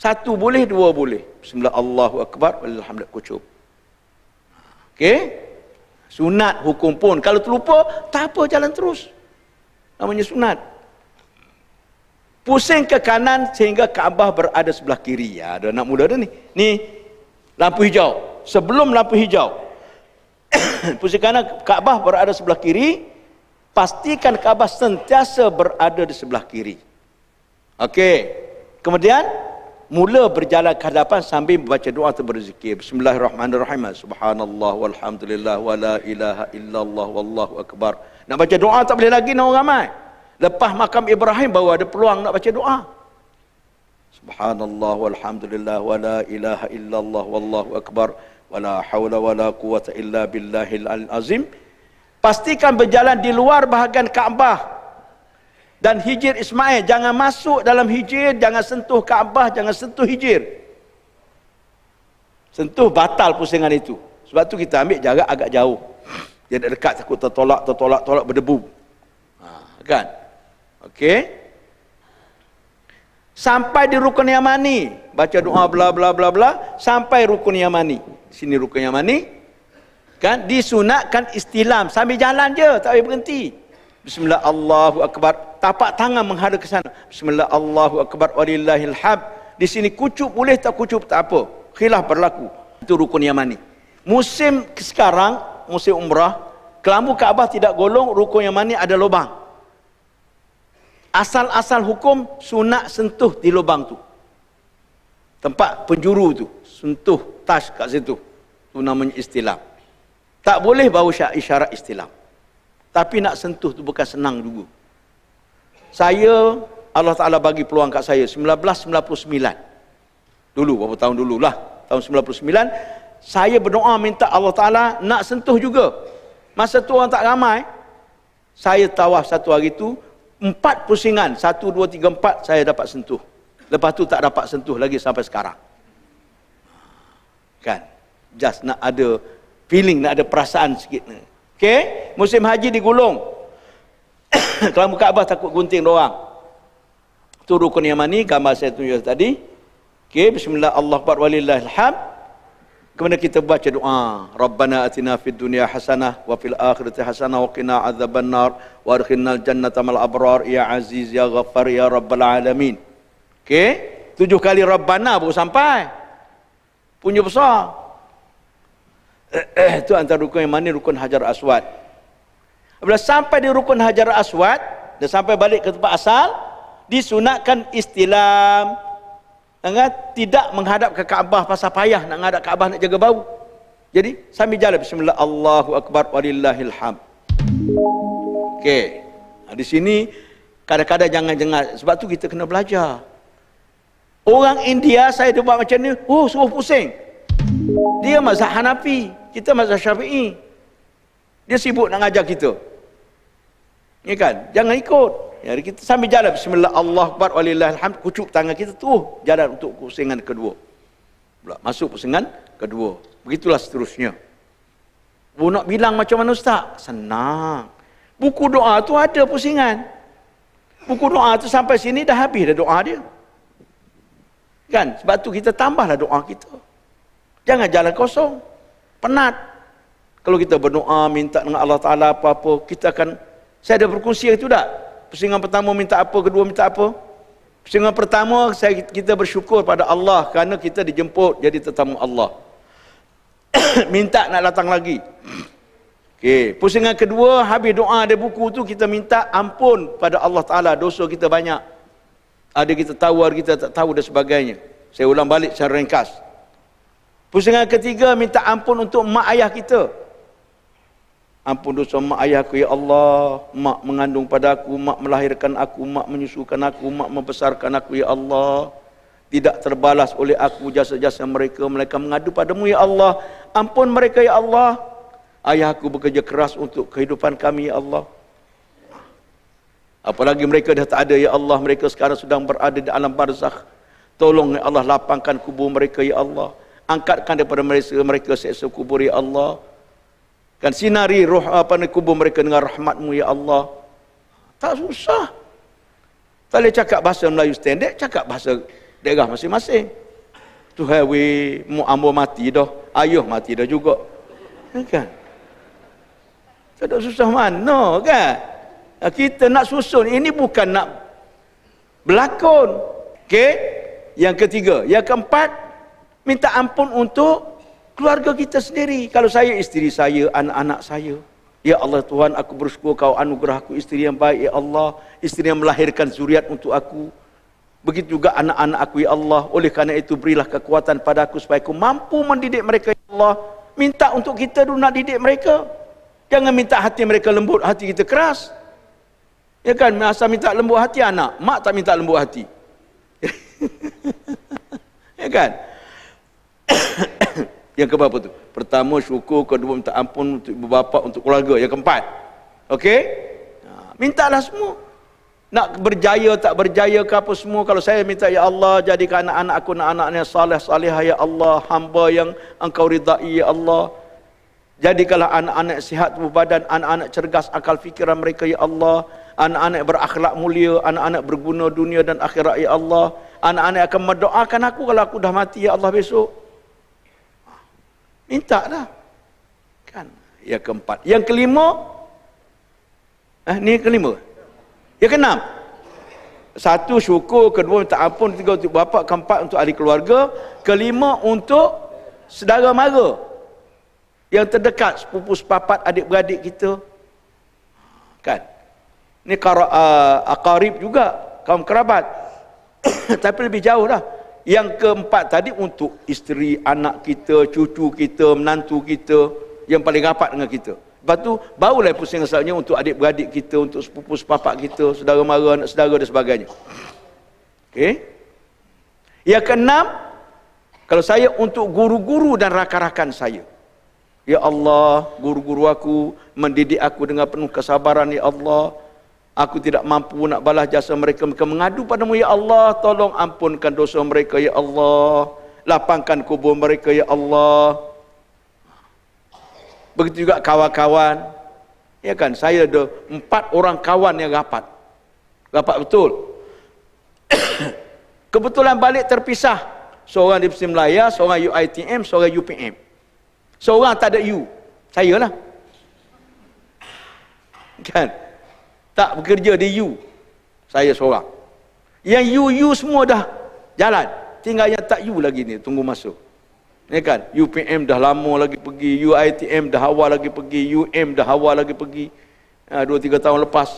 A: satu boleh dua boleh bismillah Allah Akbar walhamdulillah kucup ok sunat hukum pun kalau terlupa tak apa jalan terus namanya sunat pusing ke kanan sehingga Kaabah berada sebelah kiri ya ada anak muda ada ni ni lampu hijau sebelum lampu hijau posisikan Kaabah berada sebelah kiri, pastikan Kaabah sentiasa berada di sebelah kiri. Okey. Kemudian mula berjalan ke hadapan sambil membaca doa atau berzikir. Bismillahirrahmanirrahim. Subhanallah walhamdulillah wala ilaha illallah wallahu akbar. Nak baca doa tak boleh lagi nak ramai. Lepas makam Ibrahim baru ada peluang nak baca doa. Subhanallah walhamdulillah wala ilaha illallah wallahu akbar wala haula wala quwata illa billahil azim pastikan berjalan di luar bahagian Kaabah dan Hijir Ismail jangan masuk dalam Hijir jangan sentuh Kaabah jangan sentuh Hijir sentuh batal pusingan itu sebab tu kita ambil jarak agak jauh dia dekat, dekat takut tertolak tertolak tolak berdebu ha, kan okey sampai di rukun Yamani baca doa bla bla bla bla sampai rukun Yamani sini rukun yang mani kan disunatkan istilam sambil jalan je tak boleh berhenti bismillah allahu akbar tapak tangan menghadap ke sana bismillah allahu akbar walillahil hab di sini kucuk boleh tak kucuk tak apa khilaf berlaku itu rukun yang mani musim sekarang musim umrah kelambu kaabah tidak golong rukun yang mani ada lubang asal-asal hukum sunat sentuh di lubang tu tempat penjuru tu sentuh tas kat situ tu namanya istilah tak boleh bawa isyarat istilah tapi nak sentuh tu bukan senang dulu saya Allah Ta'ala bagi peluang kat saya 1999 dulu berapa tahun dulu lah tahun 99 saya berdoa minta Allah Ta'ala nak sentuh juga masa tu orang tak ramai saya tawaf satu hari tu empat pusingan satu dua tiga empat saya dapat sentuh lepas tu tak dapat sentuh lagi sampai sekarang kan just nak ada feeling nak ada perasaan sikit Okay, musim haji digulung kalau muka Abah takut gunting doang tu rukun yamani gambar saya tunjuk tadi Okay, bismillah Allah buat walillah alham kemudian kita baca doa rabbana atina fid dunya hasanah wa fil akhirati hasanah wa qina adzabannar wa adkhilnal jannata mal abrar ya aziz ya ghaffar ya rabbal alamin Okay, tujuh kali rabbana baru sampai punya besar. Eh, itu eh, antara rukun yang mana rukun Hajar Aswad. Bila sampai di rukun Hajar Aswad, dan sampai balik ke tempat asal, disunatkan istilam. Enggak tidak menghadap ke Kaabah pasal payah nak menghadap Kaabah nak jaga bau. Jadi sambil jalan bismillah Allahu akbar walillahil hamd. Okey. di sini kadang-kadang jangan jengat sebab tu kita kena belajar. Orang India saya dia buat macam ni, oh suruh pusing. Dia mazhab Hanafi, kita mazhab Syafi'i. Dia sibuk nak ajar kita. Ya kan? Jangan ikut. Ya, kita sambil jalan bismillah Allah akbar walillah alhamd kucuk tangan kita tu oh, jalan untuk pusingan kedua. Pula masuk pusingan kedua. Begitulah seterusnya. Bu oh, nak bilang macam mana ustaz? Senang. Buku doa tu ada pusingan. Buku doa tu sampai sini dah habis dah doa dia. Kan? Sebab tu kita tambahlah doa kita. Jangan jalan kosong. Penat. Kalau kita berdoa, minta dengan Allah Ta'ala apa-apa, kita akan... Saya ada berkongsi itu tak? Pusingan pertama minta apa, kedua minta apa? Pusingan pertama, saya kita bersyukur pada Allah kerana kita dijemput jadi tetamu Allah. minta nak datang lagi. Okay. Pusingan kedua, habis doa ada buku tu kita minta ampun pada Allah Ta'ala. Dosa kita banyak ada kita tahu, ada kita tak tahu dan sebagainya. Saya ulang balik secara ringkas. Pusingan ketiga, minta ampun untuk mak ayah kita. Ampun dosa mak ayahku, ya Allah. Mak mengandung pada aku, mak melahirkan aku, mak menyusukan aku, mak membesarkan aku, ya Allah. Tidak terbalas oleh aku jasa-jasa mereka, mereka mengadu padamu, ya Allah. Ampun mereka, ya Allah. Ayahku bekerja keras untuk kehidupan kami, ya Allah. Apalagi mereka dah tak ada, Ya Allah, mereka sekarang sedang berada di alam barzakh. Tolong, Ya Allah, lapangkan kubur mereka, Ya Allah. Angkatkan daripada mereka, mereka seksa kubur, Ya Allah. Kan sinari roh apa ni kubur mereka dengan rahmatmu, Ya Allah. Tak susah. Tak boleh cakap bahasa Melayu standar, cakap bahasa daerah masing-masing. Tuhai we mu ambo mati dah. Ayuh mati dah juga. Kan? Tak susah mana kan? Ah, kita nak susun ini bukan nak berlakon okay? yang ketiga yang keempat minta ampun untuk keluarga kita sendiri kalau saya isteri saya anak-anak saya ya Allah Tuhan aku bersyukur kau anugerah aku isteri yang baik ya Allah isteri yang melahirkan zuriat untuk aku begitu juga anak-anak aku ya Allah oleh kerana itu berilah kekuatan pada aku supaya aku mampu mendidik mereka ya Allah minta untuk kita dulu nak didik mereka jangan minta hati mereka lembut hati kita keras Ya kan? Asal minta lembut hati anak. Mak tak minta lembut hati. ya kan? yang keberapa tu? Pertama syukur, kedua minta ampun untuk ibu bapa, untuk keluarga. Yang keempat. Okey? Ha, mintalah semua. Nak berjaya tak berjaya ke apa semua. Kalau saya minta, Ya Allah, jadikan anak-anak aku anak anaknya salih, salih, Ya Allah, hamba yang engkau ridai, Ya Allah. Jadikanlah anak-anak sihat tubuh badan, anak-anak cergas akal fikiran mereka, Ya Allah. Ya Allah anak-anak berakhlak mulia, anak-anak berguna dunia dan akhirat ya Allah. Anak-anak akan mendoakan aku kalau aku dah mati ya Allah besok. Minta dah. Kan? Yang keempat. Yang kelima. Eh, ni yang kelima. Yang keenam. Satu syukur, kedua minta ampun, ketiga untuk bapa, keempat untuk ahli keluarga, kelima untuk sedara mara. Yang terdekat sepupu sepapat adik-beradik kita. Kan? ni uh, ah, akarib juga kaum kerabat tapi lebih jauh dah yang keempat tadi untuk isteri anak kita cucu kita menantu kita yang paling rapat dengan kita lepas tu barulah pusing asalnya untuk adik-beradik kita untuk sepupu sepapak kita saudara mara anak saudara dan sebagainya okey yang keenam kalau saya untuk guru-guru dan rakan-rakan saya Ya Allah, guru-guru aku mendidik aku dengan penuh kesabaran Ya Allah, Aku tidak mampu nak balas jasa mereka. Mereka mengadu padamu, Ya Allah, tolong ampunkan dosa mereka, Ya Allah. Lapangkan kubur mereka, Ya Allah. Begitu juga kawan-kawan. Ya kan, saya ada empat orang kawan yang rapat. Rapat betul. Kebetulan balik terpisah. Seorang di Pusat Melayu, seorang UITM, seorang UPM. Seorang tak ada U. Saya lah. Kan? tak bekerja di you saya seorang yang you you semua dah jalan tinggal yang tak you lagi ni tunggu masuk ni ya kan UPM dah lama lagi pergi UITM dah awal lagi pergi UM dah awal lagi pergi 2-3 ha, tahun lepas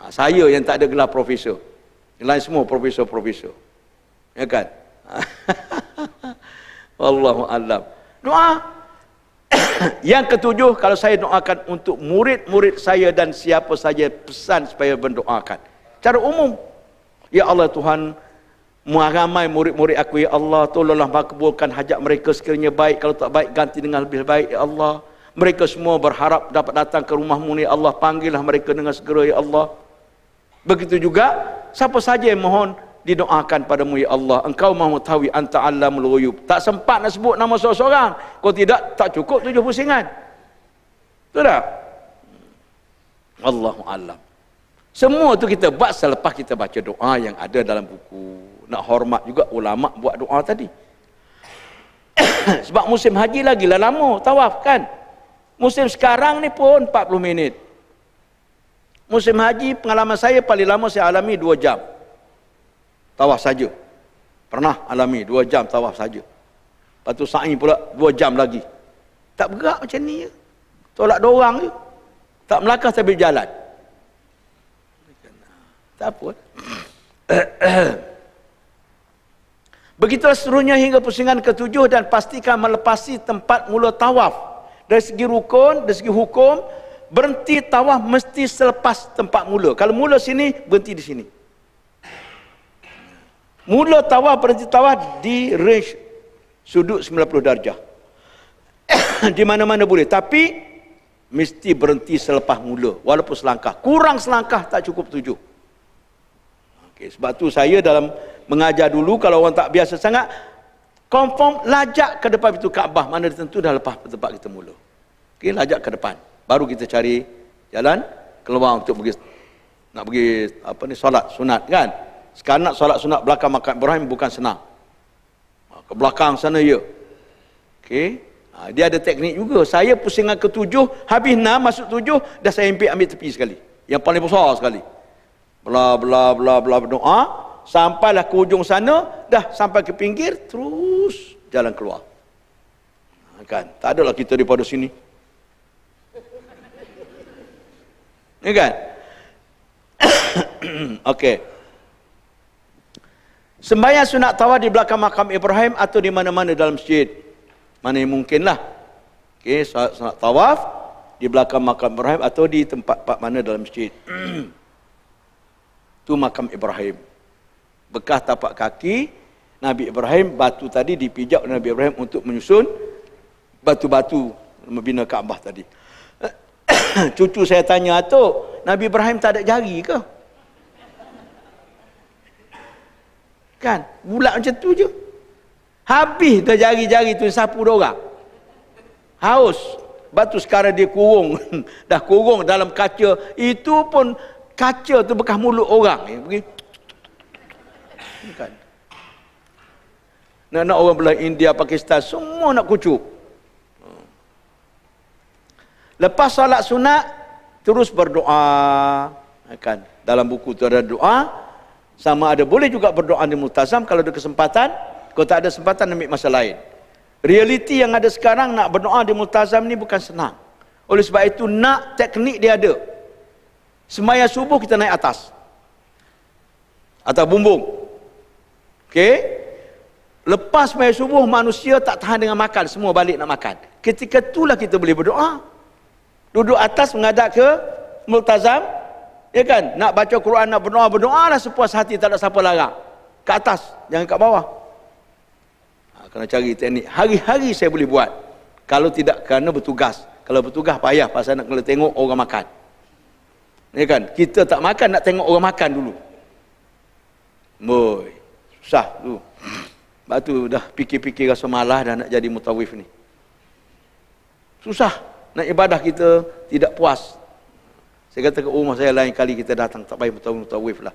A: ha, saya yang tak ada gelar profesor yang lain semua profesor-profesor ya kan Wallahu alam. Doa yang ketujuh kalau saya doakan untuk murid-murid saya dan siapa saja pesan supaya mendoakan cara umum ya Allah Tuhan Muaramai murid-murid aku ya Allah tolonglah makbulkan hajat mereka sekiranya baik kalau tak baik ganti dengan lebih baik ya Allah mereka semua berharap dapat datang ke rumah muni ya Allah panggillah mereka dengan segera ya Allah begitu juga siapa saja yang mohon didoakan padamu ya Allah engkau mahu tahu anta alamul ghuyub tak sempat nak sebut nama seorang-seorang kalau tidak tak cukup tujuh pusingan betul tak Allahu alam semua tu kita buat selepas kita baca doa yang ada dalam buku nak hormat juga ulama buat doa tadi sebab musim haji lagi lah lama tawaf kan musim sekarang ni pun 40 minit musim haji pengalaman saya paling lama saya alami 2 jam tawaf saja. Pernah alami dua jam tawaf saja. Lepas tu sa'i pula dua jam lagi. Tak bergerak macam ni je. Tolak dua je. Tak melangkah sambil jalan. Tak apa. Begitulah seluruhnya hingga pusingan ketujuh dan pastikan melepasi tempat mula tawaf. Dari segi rukun, dari segi hukum, berhenti tawaf mesti selepas tempat mula. Kalau mula sini, berhenti di sini. Mula tawaf berhenti tawaf di range sudut 90 darjah. di mana-mana boleh. Tapi mesti berhenti selepas mula. Walaupun selangkah. Kurang selangkah tak cukup tujuh. Okay, sebab tu saya dalam mengajar dulu kalau orang tak biasa sangat. Confirm lajak ke depan itu Kaabah. Mana tentu dah lepas tempat kita mula. Okay, lajak ke depan. Baru kita cari jalan keluar untuk pergi nak pergi apa ni solat sunat kan. Sekarang nak solat sunat belakang makam Ibrahim bukan senang. Ke belakang sana ya. okay ha, dia ada teknik juga. Saya pusingan ke tujuh habis enam, masuk tujuh, dah saya impik ambil tepi sekali. Yang paling besar sekali. Bla bla bla bla berdoa. Sampailah ke ujung sana, dah sampai ke pinggir, terus jalan keluar. Ha, kan? Tak adalah kita daripada sini. Ini ya kan? Okey. Sembahyang sunat tawaf di belakang makam Ibrahim atau di mana-mana dalam masjid. Mana yang mungkinlah. Okey, sunat, sunat tawaf di belakang makam Ibrahim atau di tempat pak mana dalam masjid. itu makam Ibrahim. Bekas tapak kaki Nabi Ibrahim batu tadi dipijak oleh Nabi Ibrahim untuk menyusun batu-batu membina Kaabah tadi. Cucu saya tanya atuk, Nabi Ibrahim tak ada jari ke? Kan? Bulat macam tu je. Habis tu jari-jari tu sapu dia orang. Haus. Lepas tu sekarang dia kurung. Dah kurung dalam kaca. Itu pun kaca tu bekas mulut orang. Ya, kan? Nak, nak orang belah India, Pakistan, semua nak kucuk. Lepas salat sunat, terus berdoa. Kan? Dalam buku tu ada doa sama ada boleh juga berdoa di multazam kalau ada kesempatan kalau tak ada kesempatan ambil masa lain realiti yang ada sekarang nak berdoa di multazam ni bukan senang oleh sebab itu nak teknik dia ada semaya subuh kita naik atas atau bumbung Okey. Lepas semaya subuh manusia tak tahan dengan makan, semua balik nak makan. Ketika itulah kita boleh berdoa. Duduk atas menghadap ke multazam, Ya kan? Nak baca Quran, nak berdoa, berdoa lah sepuas hati. Tak ada siapa larang. Ke atas, jangan ke bawah. Ha, kena cari teknik. Hari-hari saya boleh buat. Kalau tidak kerana bertugas. Kalau bertugas payah pasal nak kena tengok orang makan. Ya kan? Kita tak makan nak tengok orang makan dulu. Boy. Susah tu. Lepas tu dah fikir-fikir rasa malah dah nak jadi mutawif ni. Susah. Nak ibadah kita tidak puas saya kata ke rumah saya lain kali kita datang tak payah bertahun tawif lah.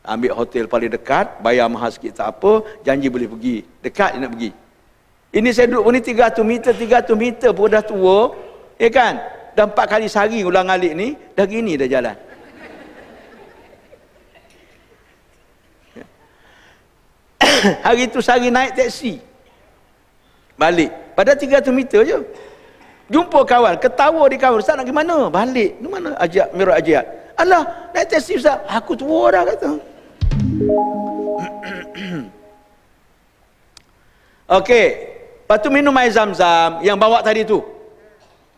A: Ambil hotel paling dekat, bayar mahal sikit tak apa, janji boleh pergi. Dekat dia nak pergi. Ini saya duduk pun ni 300 meter, 300 meter pun dah tua. Ya kan? Dah empat kali sehari ulang alik ni, dah gini dah jalan. hari tu sehari naik teksi. Balik. Pada 300 meter je. Jumpa kawan, ketawa di kawan. Ustaz nak pergi mana? Balik. Di mana ajak Mirat ajak? Alah, naik taksi Ustaz. Aku tua dah kata. Okey. Lepas tu minum air zam-zam yang bawa tadi tu.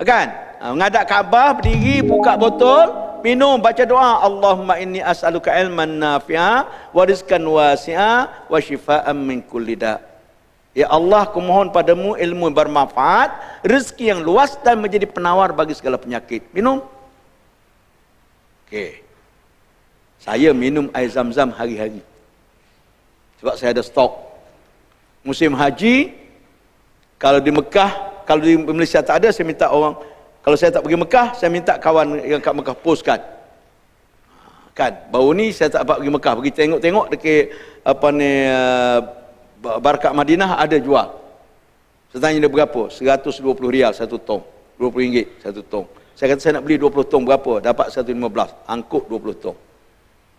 A: Kan? Ha, Ngadak Kaabah, berdiri, buka botol, minum, baca doa. Allahumma inni as'aluka ilman nafi'a, wariskan rizkan wa shifa'an min kulli Ya Allah kumohon padamu ilmu bermanfaat, rezeki yang luas dan menjadi penawar bagi segala penyakit. Minum. Okey. Saya minum air zam-zam hari-hari. Sebab saya ada stok. Musim haji, kalau di Mekah, kalau di Malaysia tak ada, saya minta orang. Kalau saya tak pergi Mekah, saya minta kawan yang kat Mekah postkan. Ha, kan, baru ni saya tak dapat pergi Mekah. Pergi tengok-tengok dekat apa ni, eh, Barakat Madinah ada jual. Saya tanya dia berapa? 120 rial satu tong. 20 ringgit satu tong. Saya kata saya nak beli 20 tong berapa? Dapat 115. Angkut 20 tong.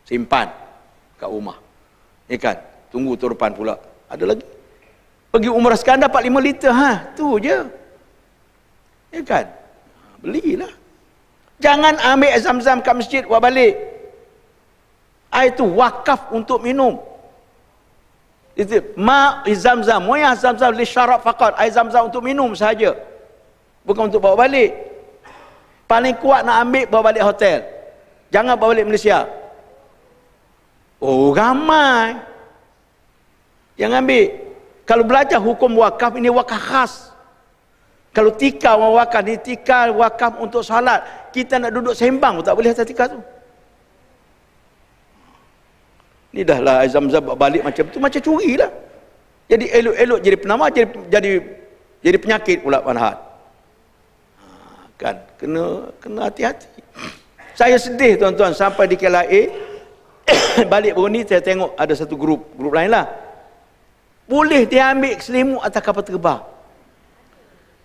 A: Simpan kat rumah. Ya kan? Tunggu turpan pula. Ada lagi. Pergi umrah sekarang dapat 5 liter. Ha? Tu je. Ya kan? Ha, belilah. Jangan ambil zam-zam kat masjid buat balik. Air tu wakaf untuk minum. Itu ma zamzam, moyah zamzam li syarab faqat. Air zamzam untuk minum saja. Bukan untuk bawa balik. Paling kuat nak ambil bawa balik hotel. Jangan bawa balik Malaysia. Oh ramai. Yang ambil. Kalau belajar hukum wakaf ini wakaf khas. Kalau tika wakaf ni tika wakaf untuk salat. Kita nak duduk sembang pun tak boleh atas tika tu ni dah lah Azam Zab balik macam tu macam curi lah jadi elok-elok jadi penama jadi jadi, jadi penyakit pula manhat ha, kan kena kena hati-hati saya sedih tuan-tuan sampai di KLA balik baru ni saya tengok ada satu grup grup lain lah boleh dia ambil selimut atas kapal terbang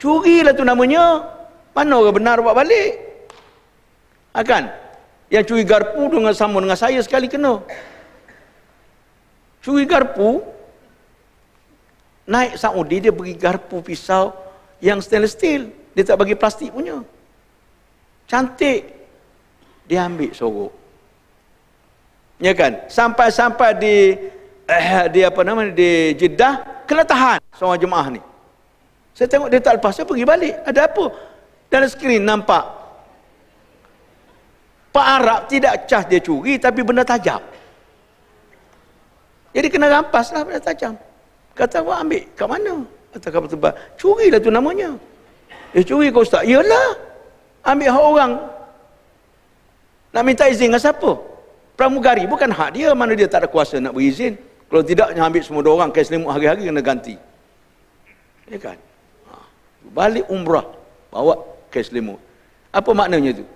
A: curi lah tu namanya mana orang benar buat balik akan ha, yang curi garpu dengan sama dengan saya sekali kena curi garpu naik Saudi dia beri garpu pisau yang stainless steel dia tak bagi plastik punya cantik dia ambil sorok ya kan sampai-sampai di eh, di apa nama di Jeddah kena tahan seorang jemaah ni saya tengok dia tak lepas saya pergi balik ada apa dalam skrin nampak Pak Arab tidak cas dia curi tapi benda tajam jadi kena rampas lah benda tajam. Kata awak ambil kat mana? Kata kapal terbang. Curi lah tu namanya. Eh curi kau ustaz? Yalah. Ambil hak orang. Nak minta izin dengan siapa? Pramugari. Bukan hak dia. Mana dia tak ada kuasa nak izin. Kalau tidak, ambil semua dua orang. Kais limut hari-hari kena ganti. Ya kan? Ha, balik umrah. Bawa kais limut. Apa maknanya tu?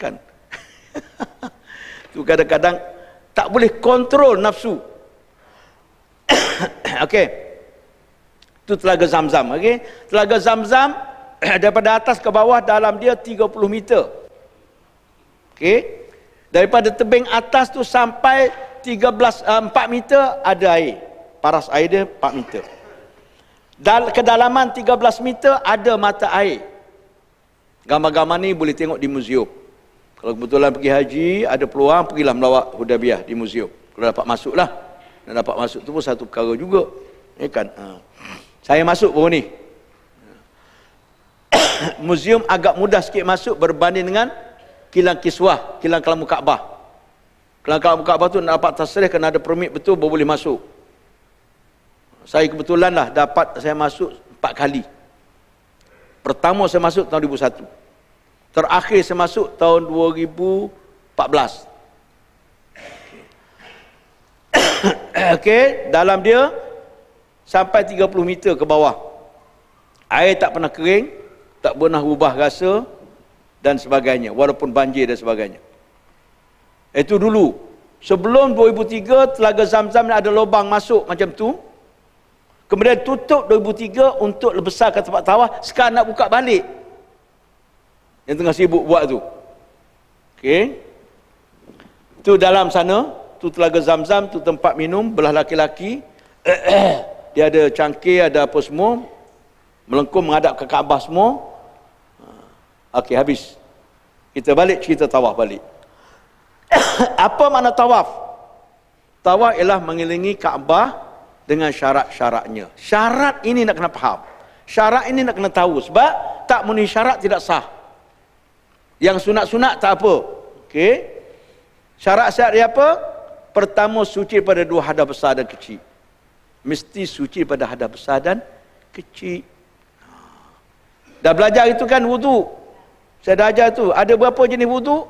A: Kan? tu kadang-kadang tak boleh kontrol nafsu okey itu telaga zam-zam okey telaga zam-zam daripada atas ke bawah dalam dia 30 meter okey daripada tebing atas tu sampai 13 uh, 4 meter ada air paras air dia 4 meter Dal kedalaman 13 meter ada mata air gambar-gambar ni boleh tengok di museum. Kalau kebetulan pergi haji, ada peluang pergilah melawat Hudabiyah di museum. Kalau dapat masuk lah, Dan dapat masuk tu pun satu perkara juga. Ya kan? Ha. Saya masuk baru ni. museum agak mudah sikit masuk berbanding dengan kilang kiswah, kilang kelamu Kaabah. Kelamu kelamu Kaabah tu nak dapat tasrih kena ada permit betul baru boleh masuk. Saya kebetulan lah dapat saya masuk empat kali. Pertama saya masuk tahun 2001 terakhir semasuk tahun 2014. Okey, dalam dia sampai 30 meter ke bawah. Air tak pernah kering, tak pernah ubah rasa dan sebagainya, walaupun banjir dan sebagainya. Itu dulu. Sebelum 2003, Telaga Zamzam ada lubang masuk macam tu. Kemudian tutup 2003 untuk lebesarkan tempat tawaf. Sekarang nak buka balik yang tengah sibuk buat tu. Okey. Tu dalam sana, tu telaga zam tu tempat minum belah laki-laki. dia ada cangkir, ada apa semua. Melengkung menghadap ke Kaabah semua. Ah. Okey, habis. Kita balik cerita tawaf balik. apa makna tawaf? Tawaf ialah mengelilingi Kaabah dengan syarat-syaratnya. Syarat ini nak kena faham. Syarat ini nak kena tahu sebab tak memenuhi syarat tidak sah. Yang sunat-sunat tak apa. Okey. Syarat syarat dia apa? Pertama suci pada dua hadah besar dan kecil. Mesti suci pada hadah besar dan kecil. Ha. Dah belajar itu kan wudu. Saya dah ajar tu. Ada berapa jenis wudu?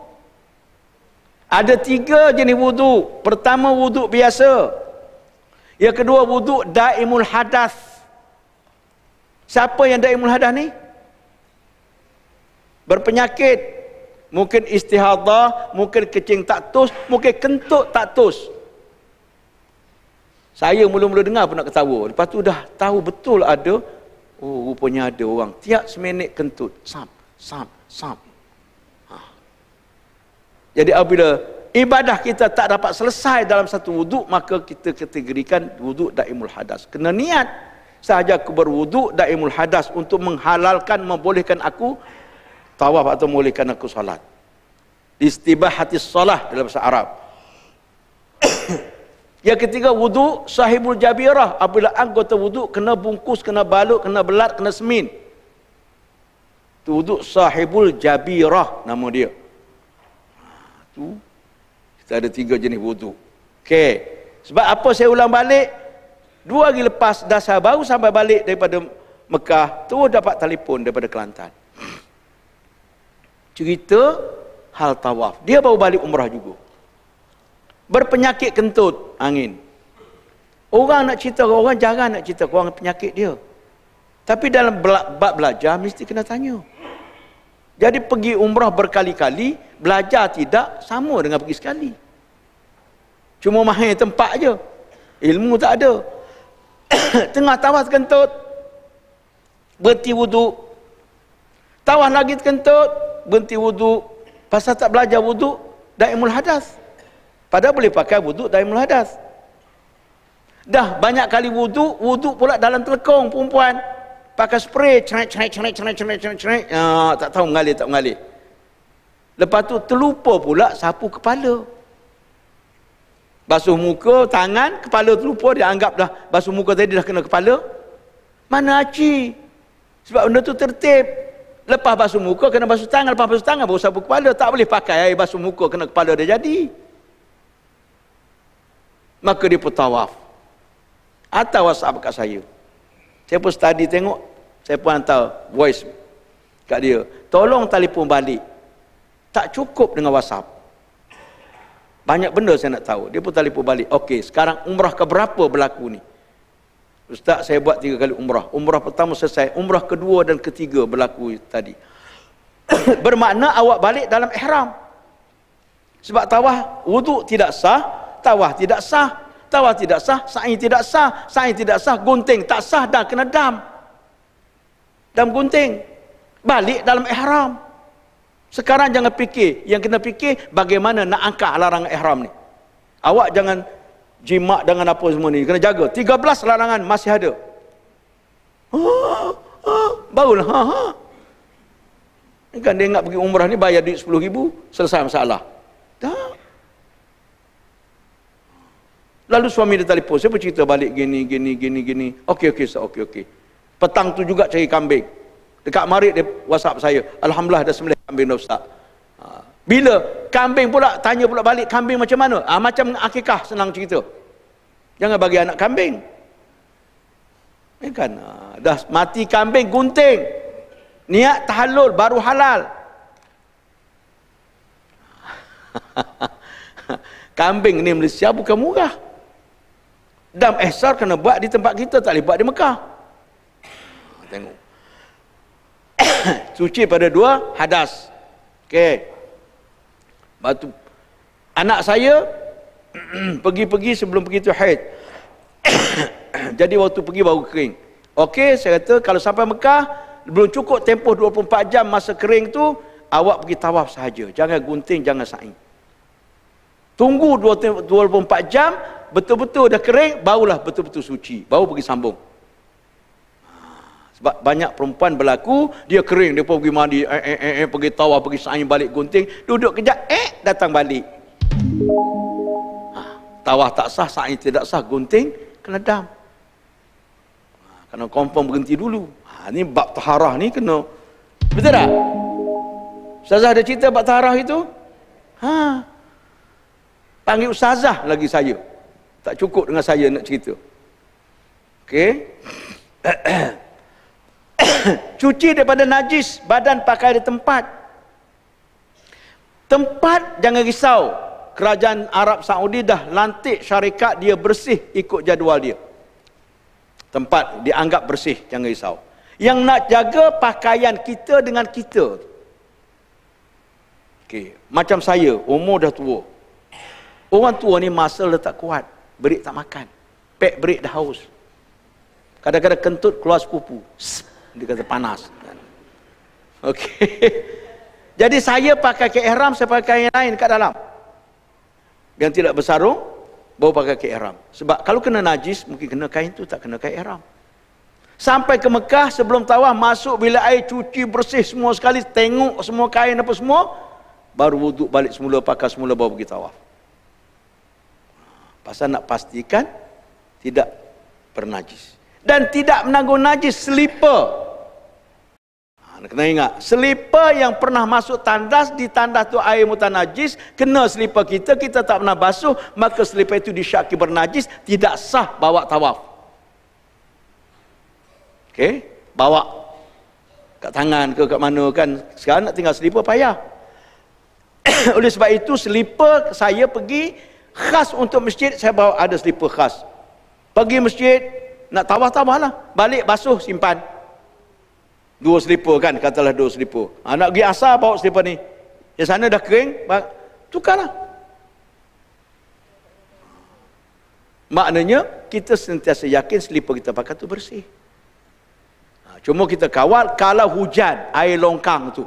A: Ada tiga jenis wudu. Pertama wudu biasa. Yang kedua wudu daimul hadas. Siapa yang daimul hadas ni? Berpenyakit, Mungkin istihadah, mungkin kecing tak tus, mungkin kentut tak tus. Saya mula-mula dengar pun nak ketawa. Lepas tu dah tahu betul ada, oh rupanya ada orang. Tiap seminit kentut. Sam, sam, sam. Ha. Jadi apabila ibadah kita tak dapat selesai dalam satu wuduk, maka kita kategorikan wuduk daimul hadas. Kena niat sahaja aku berwuduk daimul hadas untuk menghalalkan, membolehkan aku tawaf atau mulihkan aku salat istibah hati salah dalam bahasa Arab yang ketiga wudu sahibul jabirah apabila anggota wudu kena bungkus kena balut kena belat kena semin itu wudu sahibul jabirah nama dia tu kita ada tiga jenis wudu Okay sebab apa saya ulang balik dua hari lepas dah saya baru sampai balik daripada Mekah tu dapat telefon daripada Kelantan cerita hal tawaf. Dia baru balik umrah juga. Berpenyakit kentut angin. Orang nak cerita, orang jarang nak cerita orang penyakit dia. Tapi dalam bab belajar mesti kena tanya. Jadi pergi umrah berkali-kali, belajar tidak sama dengan pergi sekali. Cuma mahir tempat aja. Ilmu tak ada. Tengah tawaf kentut. Berhenti wuduk. tawaf lagi kentut berhenti wudhu pasal tak belajar wudhu wuduk imul hadas padahal boleh pakai wudhu wuduk imul hadas dah banyak kali wudhu wudhu pula dalam telekong perempuan pakai spray cerai cerai cerai cerai cerai cerai cerai ah, tak tahu mengalir tak mengalir lepas tu terlupa pula sapu kepala basuh muka tangan kepala terlupa dia anggap dah basuh muka tadi dah kena kepala mana aci sebab benda tu tertib lepas basuh muka kena basuh tangan lepas basuh tangan baru sapu kepala tak boleh pakai air basuh muka kena kepala dia jadi maka dia pun tawaf atau whatsapp kat saya saya pun study tengok saya pun hantar voice kat dia tolong telefon balik tak cukup dengan whatsapp banyak benda saya nak tahu dia pun telefon balik Okey. sekarang umrah ke berapa berlaku ni Ustaz saya buat tiga kali umrah. Umrah pertama selesai. Umrah kedua dan ketiga berlaku tadi. Bermakna awak balik dalam ihram. Sebab tawah wuduk tidak sah. Tawah tidak sah. Tawah tidak sah. Sa'i tidak sah. Sa'i tidak sah. Gunting tak sah dah kena dam. Dam gunting. Balik dalam ihram. Sekarang jangan fikir. Yang kena fikir bagaimana nak angkat larangan ihram ni. Awak jangan jimat dengan apa semua ni kena jaga 13 larangan masih ada ha, ha, barulah ha ha kan dia ingat pergi umrah ni bayar duit 10 ribu selesai masalah tak lalu suami dia telefon saya bercerita balik gini gini gini gini ok ok so, ok ok petang tu juga cari kambing dekat marik dia whatsapp saya Alhamdulillah dah semula kambing dah ustaz bila kambing pula tanya pula balik kambing macam mana? Ah macam akikah senang cerita. Jangan bagi anak kambing. Ya kan? Ah, dah mati kambing gunting. Niat tahallul baru halal. kambing ni Malaysia bukan murah. Dam ihsar kena buat di tempat kita tak boleh buat di Mekah. Tengok. Suci pada dua hadas. Okey batu anak saya pergi-pergi sebelum pergi tu haid jadi waktu pergi baru kering okey saya kata kalau sampai Mekah belum cukup tempoh 24 jam masa kering tu awak pergi tawaf sahaja jangan gunting jangan sa'i tunggu 24 jam betul-betul dah kering barulah betul-betul suci baru pergi sambung sebab banyak perempuan berlaku, dia kering, dia pergi mandi, eh, eh, eh, eh, pergi tawar, pergi sa'in balik gunting, duduk kejap, eh, datang balik. Ha, Tawah tak sah, sa'in tidak sah, gunting, kena dam. Ha, kena confirm berhenti dulu. Ha, ini bab taharah ni kena. Betul tak? Ustazah ada cerita bab taharah itu? Ha. Panggil Ustazah lagi saya. Tak cukup dengan saya nak cerita. Okey. cuci daripada najis badan pakai di tempat tempat jangan risau kerajaan Arab Saudi dah lantik syarikat dia bersih ikut jadual dia tempat dianggap bersih jangan risau yang nak jaga pakaian kita dengan kita okay. macam saya umur dah tua orang tua ni masa letak kuat break tak makan pek break dah haus kadang-kadang kentut keluar sekupu Dikata panas ok jadi saya pakai ke ihram saya pakai yang lain kat dalam yang tidak lah bersarung bawa pakai ke ihram sebab kalau kena najis mungkin kena kain tu tak kena kain ihram sampai ke Mekah sebelum tawaf masuk bila air cuci bersih semua sekali tengok semua kain apa semua baru wuduk balik semula pakai semula bawa pergi tawaf pasal nak pastikan tidak bernajis najis dan tidak menanggung najis selipa. Ha, kena ingat, selipa yang pernah masuk tandas, di tandas tu air mutan najis, kena selipa kita, kita tak pernah basuh, maka selipa itu disyaki bernajis, tidak sah bawa tawaf. Okey, bawa kat tangan ke kat mana kan sekarang nak tinggal selipa payah oleh sebab itu selipa saya pergi khas untuk masjid saya bawa ada selipa khas pergi masjid nak tawah tawah lah balik basuh simpan dua selipar kan katalah dua selipar ha, nak pergi asar bawa selipar ni yang sana dah kering tukarlah maknanya kita sentiasa yakin selipar kita pakai tu bersih ha, cuma kita kawal kalau hujan air longkang tu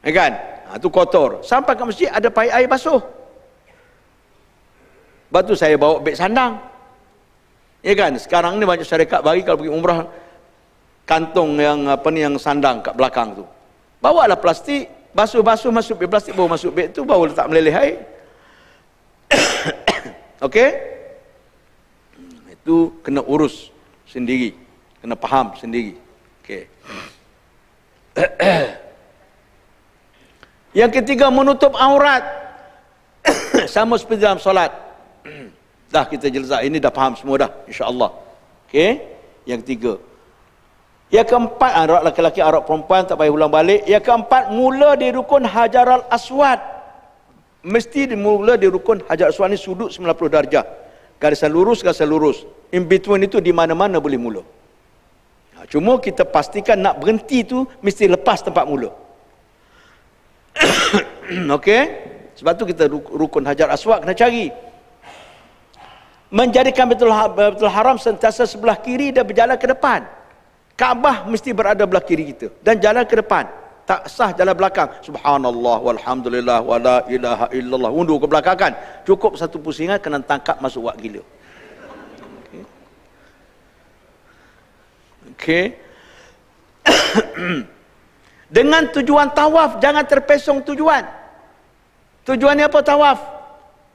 A: ya kan ha, tu kotor sampai ke masjid ada pai air basuh Lepas tu saya bawa beg sandang Ya kan? Sekarang ni banyak syarikat bagi kalau pergi umrah kantong yang apa ni yang sandang kat belakang tu. bawa Bawalah plastik, basuh-basuh masuk bil plastik bawa masuk beg tu bawa letak meleleh air. Okey? Itu kena urus sendiri, kena faham sendiri. Okey. yang ketiga menutup aurat sama seperti dalam solat dah kita jelaskan ini dah faham semua dah insya Allah. Okay? yang ketiga yang keempat arak ah, laki-laki arak perempuan tak payah ulang balik yang keempat mula di rukun hajar al aswad mesti dimula di rukun hajar aswad ni sudut 90 darjah garisan lurus garisan lurus in between itu di mana-mana boleh mula ha, cuma kita pastikan nak berhenti tu mesti lepas tempat mula okey sebab tu kita rukun hajar aswad kena cari menjadikan betul, ha- betul haram sentiasa sebelah kiri dan berjalan ke depan. Kaabah mesti berada belah kiri kita dan jalan ke depan. Tak sah jalan belakang. Subhanallah, walhamdulillah, wala ilaha illallah. Undu ke belakang kan? Cukup satu pusingan kena tangkap masuk wak gila. Okey. Dengan tujuan tawaf, jangan terpesong tujuan. Tujuannya apa tawaf?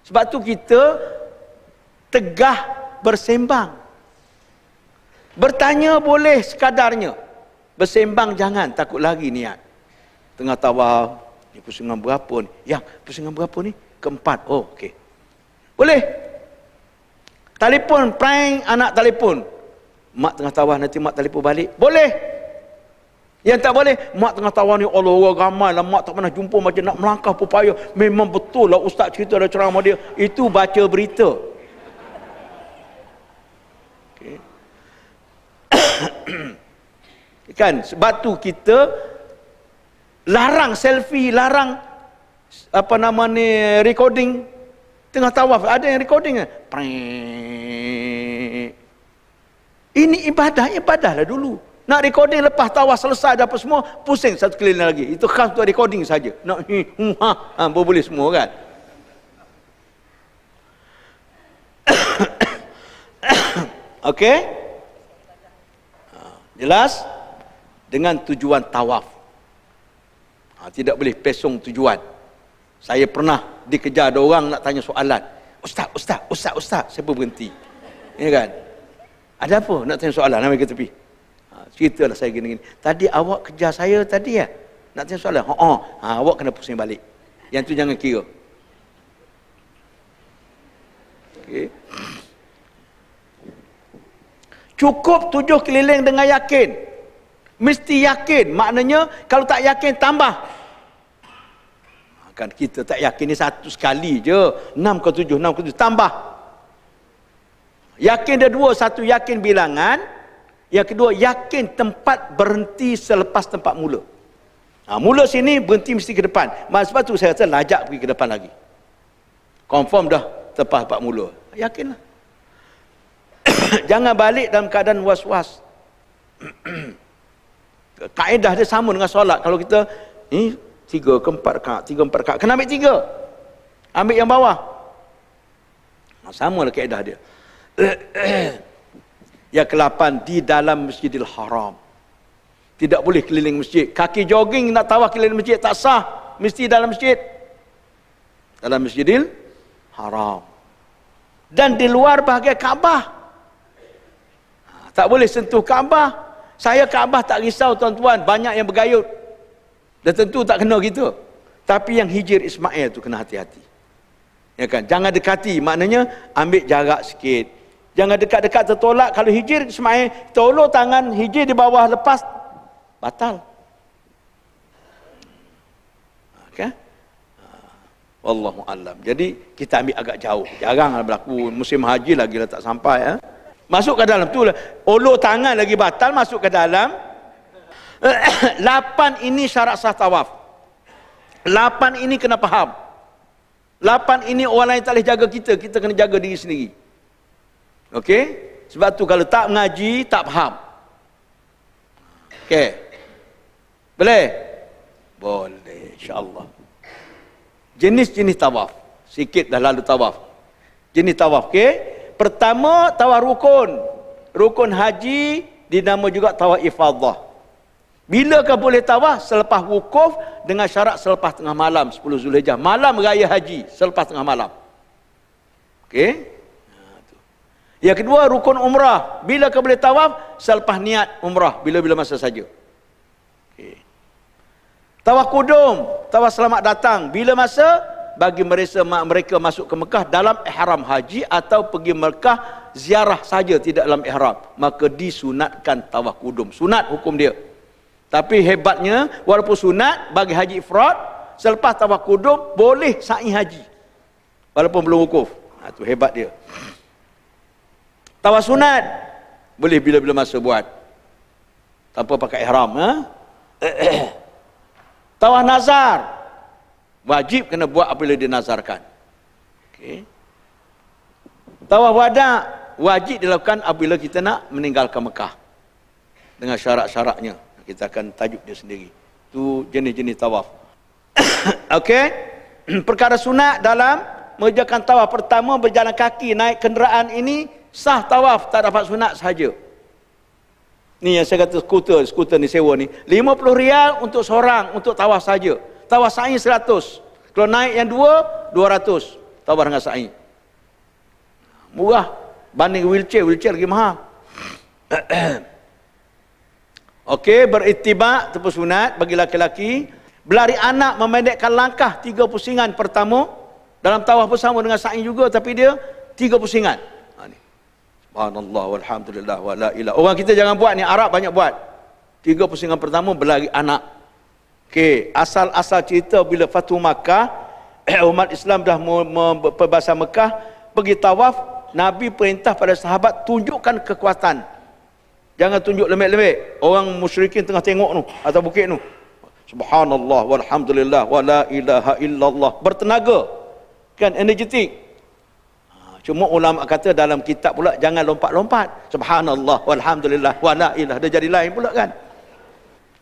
A: Sebab tu kita tegah bersembang. Bertanya boleh sekadarnya. Bersembang jangan, takut lagi niat. Tengah tawaf, ni pusingan berapa ni? Yang, pusingan berapa ni? Keempat, oh okey. Boleh. Telepon, prank anak telefon. Mak tengah tawaf nanti mak telefon balik. Boleh. Yang tak boleh, mak tengah tawaf ni Allah orang ramai lah, mak tak pernah jumpa macam nak melangkah pupaya. Memang betul lah ustaz cerita ada ceramah dia. Itu baca berita. kan sebab tu kita larang selfie larang apa nama ni recording tengah tawaf ada yang recording ini ibadah ibadah lah dulu nak recording lepas tawaf selesai dapat semua pusing satu keliling lagi itu khas untuk recording saja nak ha, ha, boleh semua kan okay Jelas? Dengan tujuan tawaf. Ha, tidak boleh pesong tujuan. Saya pernah dikejar ada orang nak tanya soalan. Ustaz, ustaz, ustaz, ustaz. Siapa berhenti? Ini ya kan? Ada apa nak tanya soalan? Nama ke tepi. Ha, ceritalah saya gini-gini. Tadi awak kejar saya tadi ya? Nak tanya soalan? Ha, ha, ha awak kena pusing balik. Yang tu jangan kira. Okay. Cukup tujuh keliling dengan yakin. Mesti yakin. Maknanya kalau tak yakin tambah. Kan kita tak yakin ni satu sekali je. Enam ke tujuh, enam ke tujuh. Tambah. Yakin ada dua. Satu yakin bilangan. Yang kedua yakin tempat berhenti selepas tempat mula. Ha, mula sini berhenti mesti ke depan. Sebab tu saya kata lajak pergi ke depan lagi. Confirm dah selepas tempat mula. Yakinlah. jangan balik dalam keadaan was-was. Kaedah dia sama dengan solat. Kalau kita, ni, tiga ke empat kak, tiga empat kak. kenapa ambil tiga. Ambil yang bawah. Sama lah kaedah dia. yang ke-8, di dalam masjidil haram. Tidak boleh keliling masjid. Kaki jogging nak tawaf keliling masjid, tak sah. Mesti dalam masjid. Dalam masjidil haram. Dan di luar bahagian Kaabah. Tak boleh sentuh Kaabah. Saya Kaabah tak risau tuan-tuan. Banyak yang bergayut. Dan tentu tak kena gitu. Tapi yang hijir Ismail tu kena hati-hati. Ya kan? Jangan dekati. Maknanya ambil jarak sikit. Jangan dekat-dekat tertolak. Kalau hijir Ismail, tolong tangan hijir di bawah lepas. Batal. Okay? Wallahu'alam. Jadi kita ambil agak jauh. Jarang lah berlaku. Musim haji lagi lah tak sampai. Eh? masuk ke dalam tu lah. olo tangan lagi batal masuk ke dalam lapan ini syarat sah tawaf lapan ini kena faham lapan ini orang lain tak boleh jaga kita kita kena jaga diri sendiri Okey, sebab tu kalau tak mengaji tak faham Okey, boleh boleh insyaallah jenis-jenis tawaf sikit dah lalu tawaf jenis tawaf okey Pertama tawaf rukun. Rukun haji dinama juga tawaf ifadah. Bilakah boleh tawaf selepas wukuf dengan syarat selepas tengah malam 10 Zulhijjah malam raya haji selepas tengah malam. Okey. Ha, Yang kedua rukun umrah. Bilakah boleh tawaf selepas niat umrah bila-bila masa saja. Okey. Tawaf kudum, tawaf selamat datang bila masa bagi mereka mereka masuk ke Mekah dalam ihram haji atau pergi Mekah ziarah saja tidak dalam ihram maka disunatkan tawaf kudum sunat hukum dia tapi hebatnya walaupun sunat bagi haji ifrad selepas tawaf kudum boleh sa'i haji walaupun belum wukuf itu ha, hebat dia tawaf sunat boleh bila-bila masa buat tanpa pakai ihram ha? tawaf nazar Wajib kena buat apabila dinazarkan. Okey. Tawaf wada wajib dilakukan apabila kita nak meninggalkan Mekah. Dengan syarat-syaratnya. Kita akan tajuk dia sendiri. Itu jenis-jenis tawaf. Okay, Perkara sunat dalam mengerjakan tawaf pertama berjalan kaki naik kenderaan ini sah tawaf tak dapat sunat sahaja. Ni yang saya kata skuter, skuter ni sewa ni. 50 rial untuk seorang untuk tawaf saja tawaf sa'i 100. Kalau naik yang dua, 200 Tawar dengan sa'i. Murah banding wheelchair, wheelchair lagi mahal. Okey, beritibak tepuk sunat bagi laki-laki. Belari anak memendekkan langkah tiga pusingan pertama. Dalam tawaf pun sama dengan sa'i juga. Tapi dia tiga pusingan. Ha, ni. Subhanallah, walhamdulillah, walailah. Orang kita jangan buat ni. Arab banyak buat. Tiga pusingan pertama belari anak. Okey, asal-asal cerita bila Fatu Makkah, umat Islam dah berbahasa Mekah, pergi tawaf, Nabi perintah pada sahabat tunjukkan kekuatan. Jangan tunjuk lemek-lemek. Orang musyrikin tengah tengok tu, atas bukit tu. Subhanallah, walhamdulillah, wa la ilaha illallah. Bertenaga. Kan, energetik. Ha, cuma ulama kata dalam kitab pula jangan lompat-lompat. Subhanallah, walhamdulillah, wa la ilah. Dia jadi lain pula kan.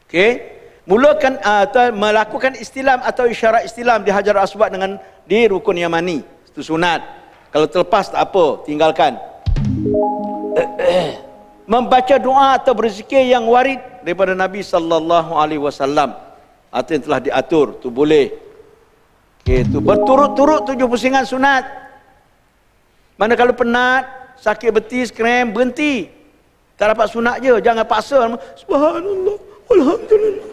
A: okay mulakan ah, atau melakukan istilam atau isyarat istilam di Hajar Aswad dengan di rukun Yamani. Itu sunat. Kalau terlepas tak apa, tinggalkan. Membaca doa atau berzikir yang warid daripada Nabi sallallahu alaihi wasallam atau yang telah diatur tu boleh. Okay, tu berturut-turut tujuh pusingan sunat. Mana kalau penat, sakit betis, krem, berhenti. Tak dapat sunat je, jangan paksa. Subhanallah, Alhamdulillah.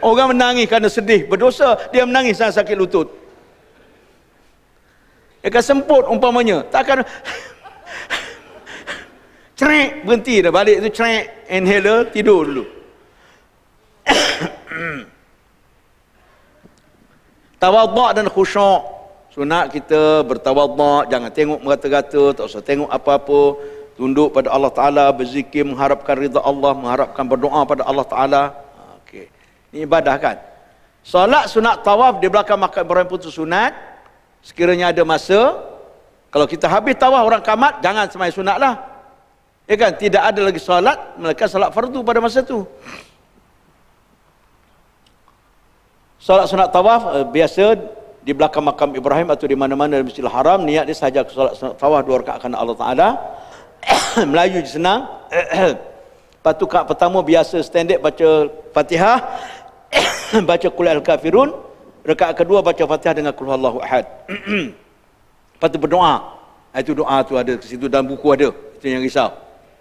A: Orang menangis kerana sedih, berdosa, dia menangis sangat sakit lutut. Dia akan semput umpamanya. Tak akan... Cerek, berhenti dah balik tu cerek, inhaler, tidur dulu. Tawadak dan khusyuk. Sunat kita bertawadak, jangan tengok merata-rata, tak usah tengok apa-apa. Tunduk pada Allah Ta'ala, berzikir, mengharapkan rida Allah, mengharapkan berdoa pada Allah Ta'ala. Ta'ala ibadah kan. Solat sunat tawaf di belakang makam Ibrahim putus sunat. Sekiranya ada masa. Kalau kita habis tawaf orang kamat, jangan semai sunat lah. Ya kan? Tidak ada lagi salat, mereka salat fardu pada masa itu. Salat sunat tawaf eh, biasa di belakang makam Ibrahim atau di mana-mana di Masjidil Haram niat dia saja solat sunat tawaf dua rakaat kerana Allah Taala. Melayu je senang. Patu pertama biasa standard baca Fatihah. baca kul al kafirun rakaat kedua baca Fatihah dengan kul huwallahu ahad lepas tu berdoa ah, itu doa tu ada di situ dalam buku ada itu yang risau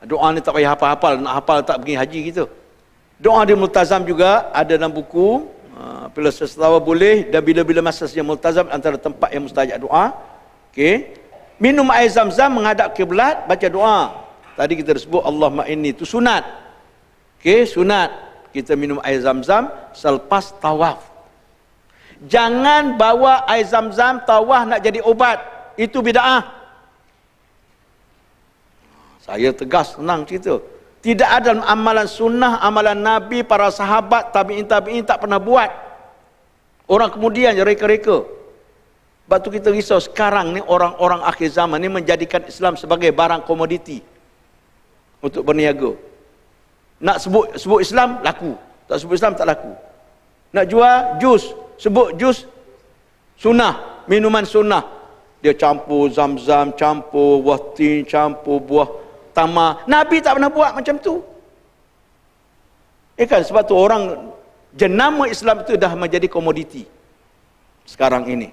A: doa ni tak payah hafal-hafal nak hafal tak pergi haji gitu doa dia multazam juga ada dalam buku ah, bila sesetawa boleh dan bila-bila masa saja multazam antara tempat yang mustajab doa okey minum air zam-zam menghadap kiblat baca doa tadi kita sebut Allahumma inni tu sunat okey sunat kita minum air zam-zam selepas tawaf. Jangan bawa air zam-zam tawaf nak jadi obat. Itu bida'ah. Saya tegas senang cerita. Tidak ada amalan sunnah, amalan nabi, para sahabat, tabi'in, tabi'in tak pernah buat. Orang kemudian reka-reka. Sebab tu kita risau sekarang ni orang-orang akhir zaman ni menjadikan Islam sebagai barang komoditi. Untuk berniaga. Nak sebut sebut Islam laku. Tak sebut Islam tak laku. Nak jual jus, sebut jus sunnah, minuman sunnah. Dia campur zam-zam, campur buah tin, campur buah tamar. Nabi tak pernah buat macam tu. Eh kan sebab tu orang jenama Islam itu dah menjadi komoditi sekarang ini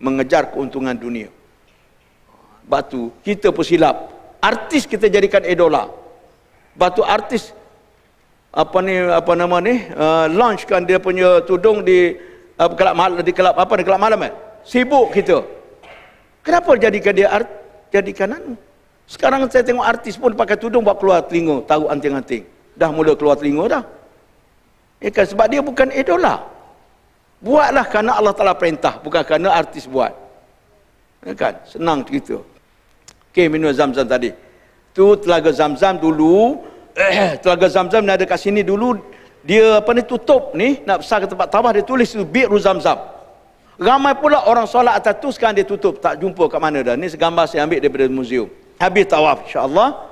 A: mengejar keuntungan dunia. Batu kita pun silap. Artis kita jadikan idola. Batu artis apa ni apa nama ni uh, launchkan dia punya tudung di uh, kelab mal di kelab apa di kelab malam eh? sibuk kita kenapa jadikan dia art jadikan anu sekarang saya tengok artis pun pakai tudung buat keluar telinga tahu anting-anting dah mula keluar telinga dah ya kan sebab dia bukan idola buatlah kerana Allah Taala perintah bukan kerana artis buat ya kan senang cerita okey minum zam-zam tadi tu telaga zam-zam dulu Eh, telaga Zam Zam ni ada kat sini dulu dia apa ni tutup ni nak besar ke tempat tawaf dia tulis tu Biru Zam. Ramai pula orang solat atas tu sekarang dia tutup tak jumpa kat mana dah. Ni segambar saya ambil daripada muzium. Habis tawaf insya-Allah.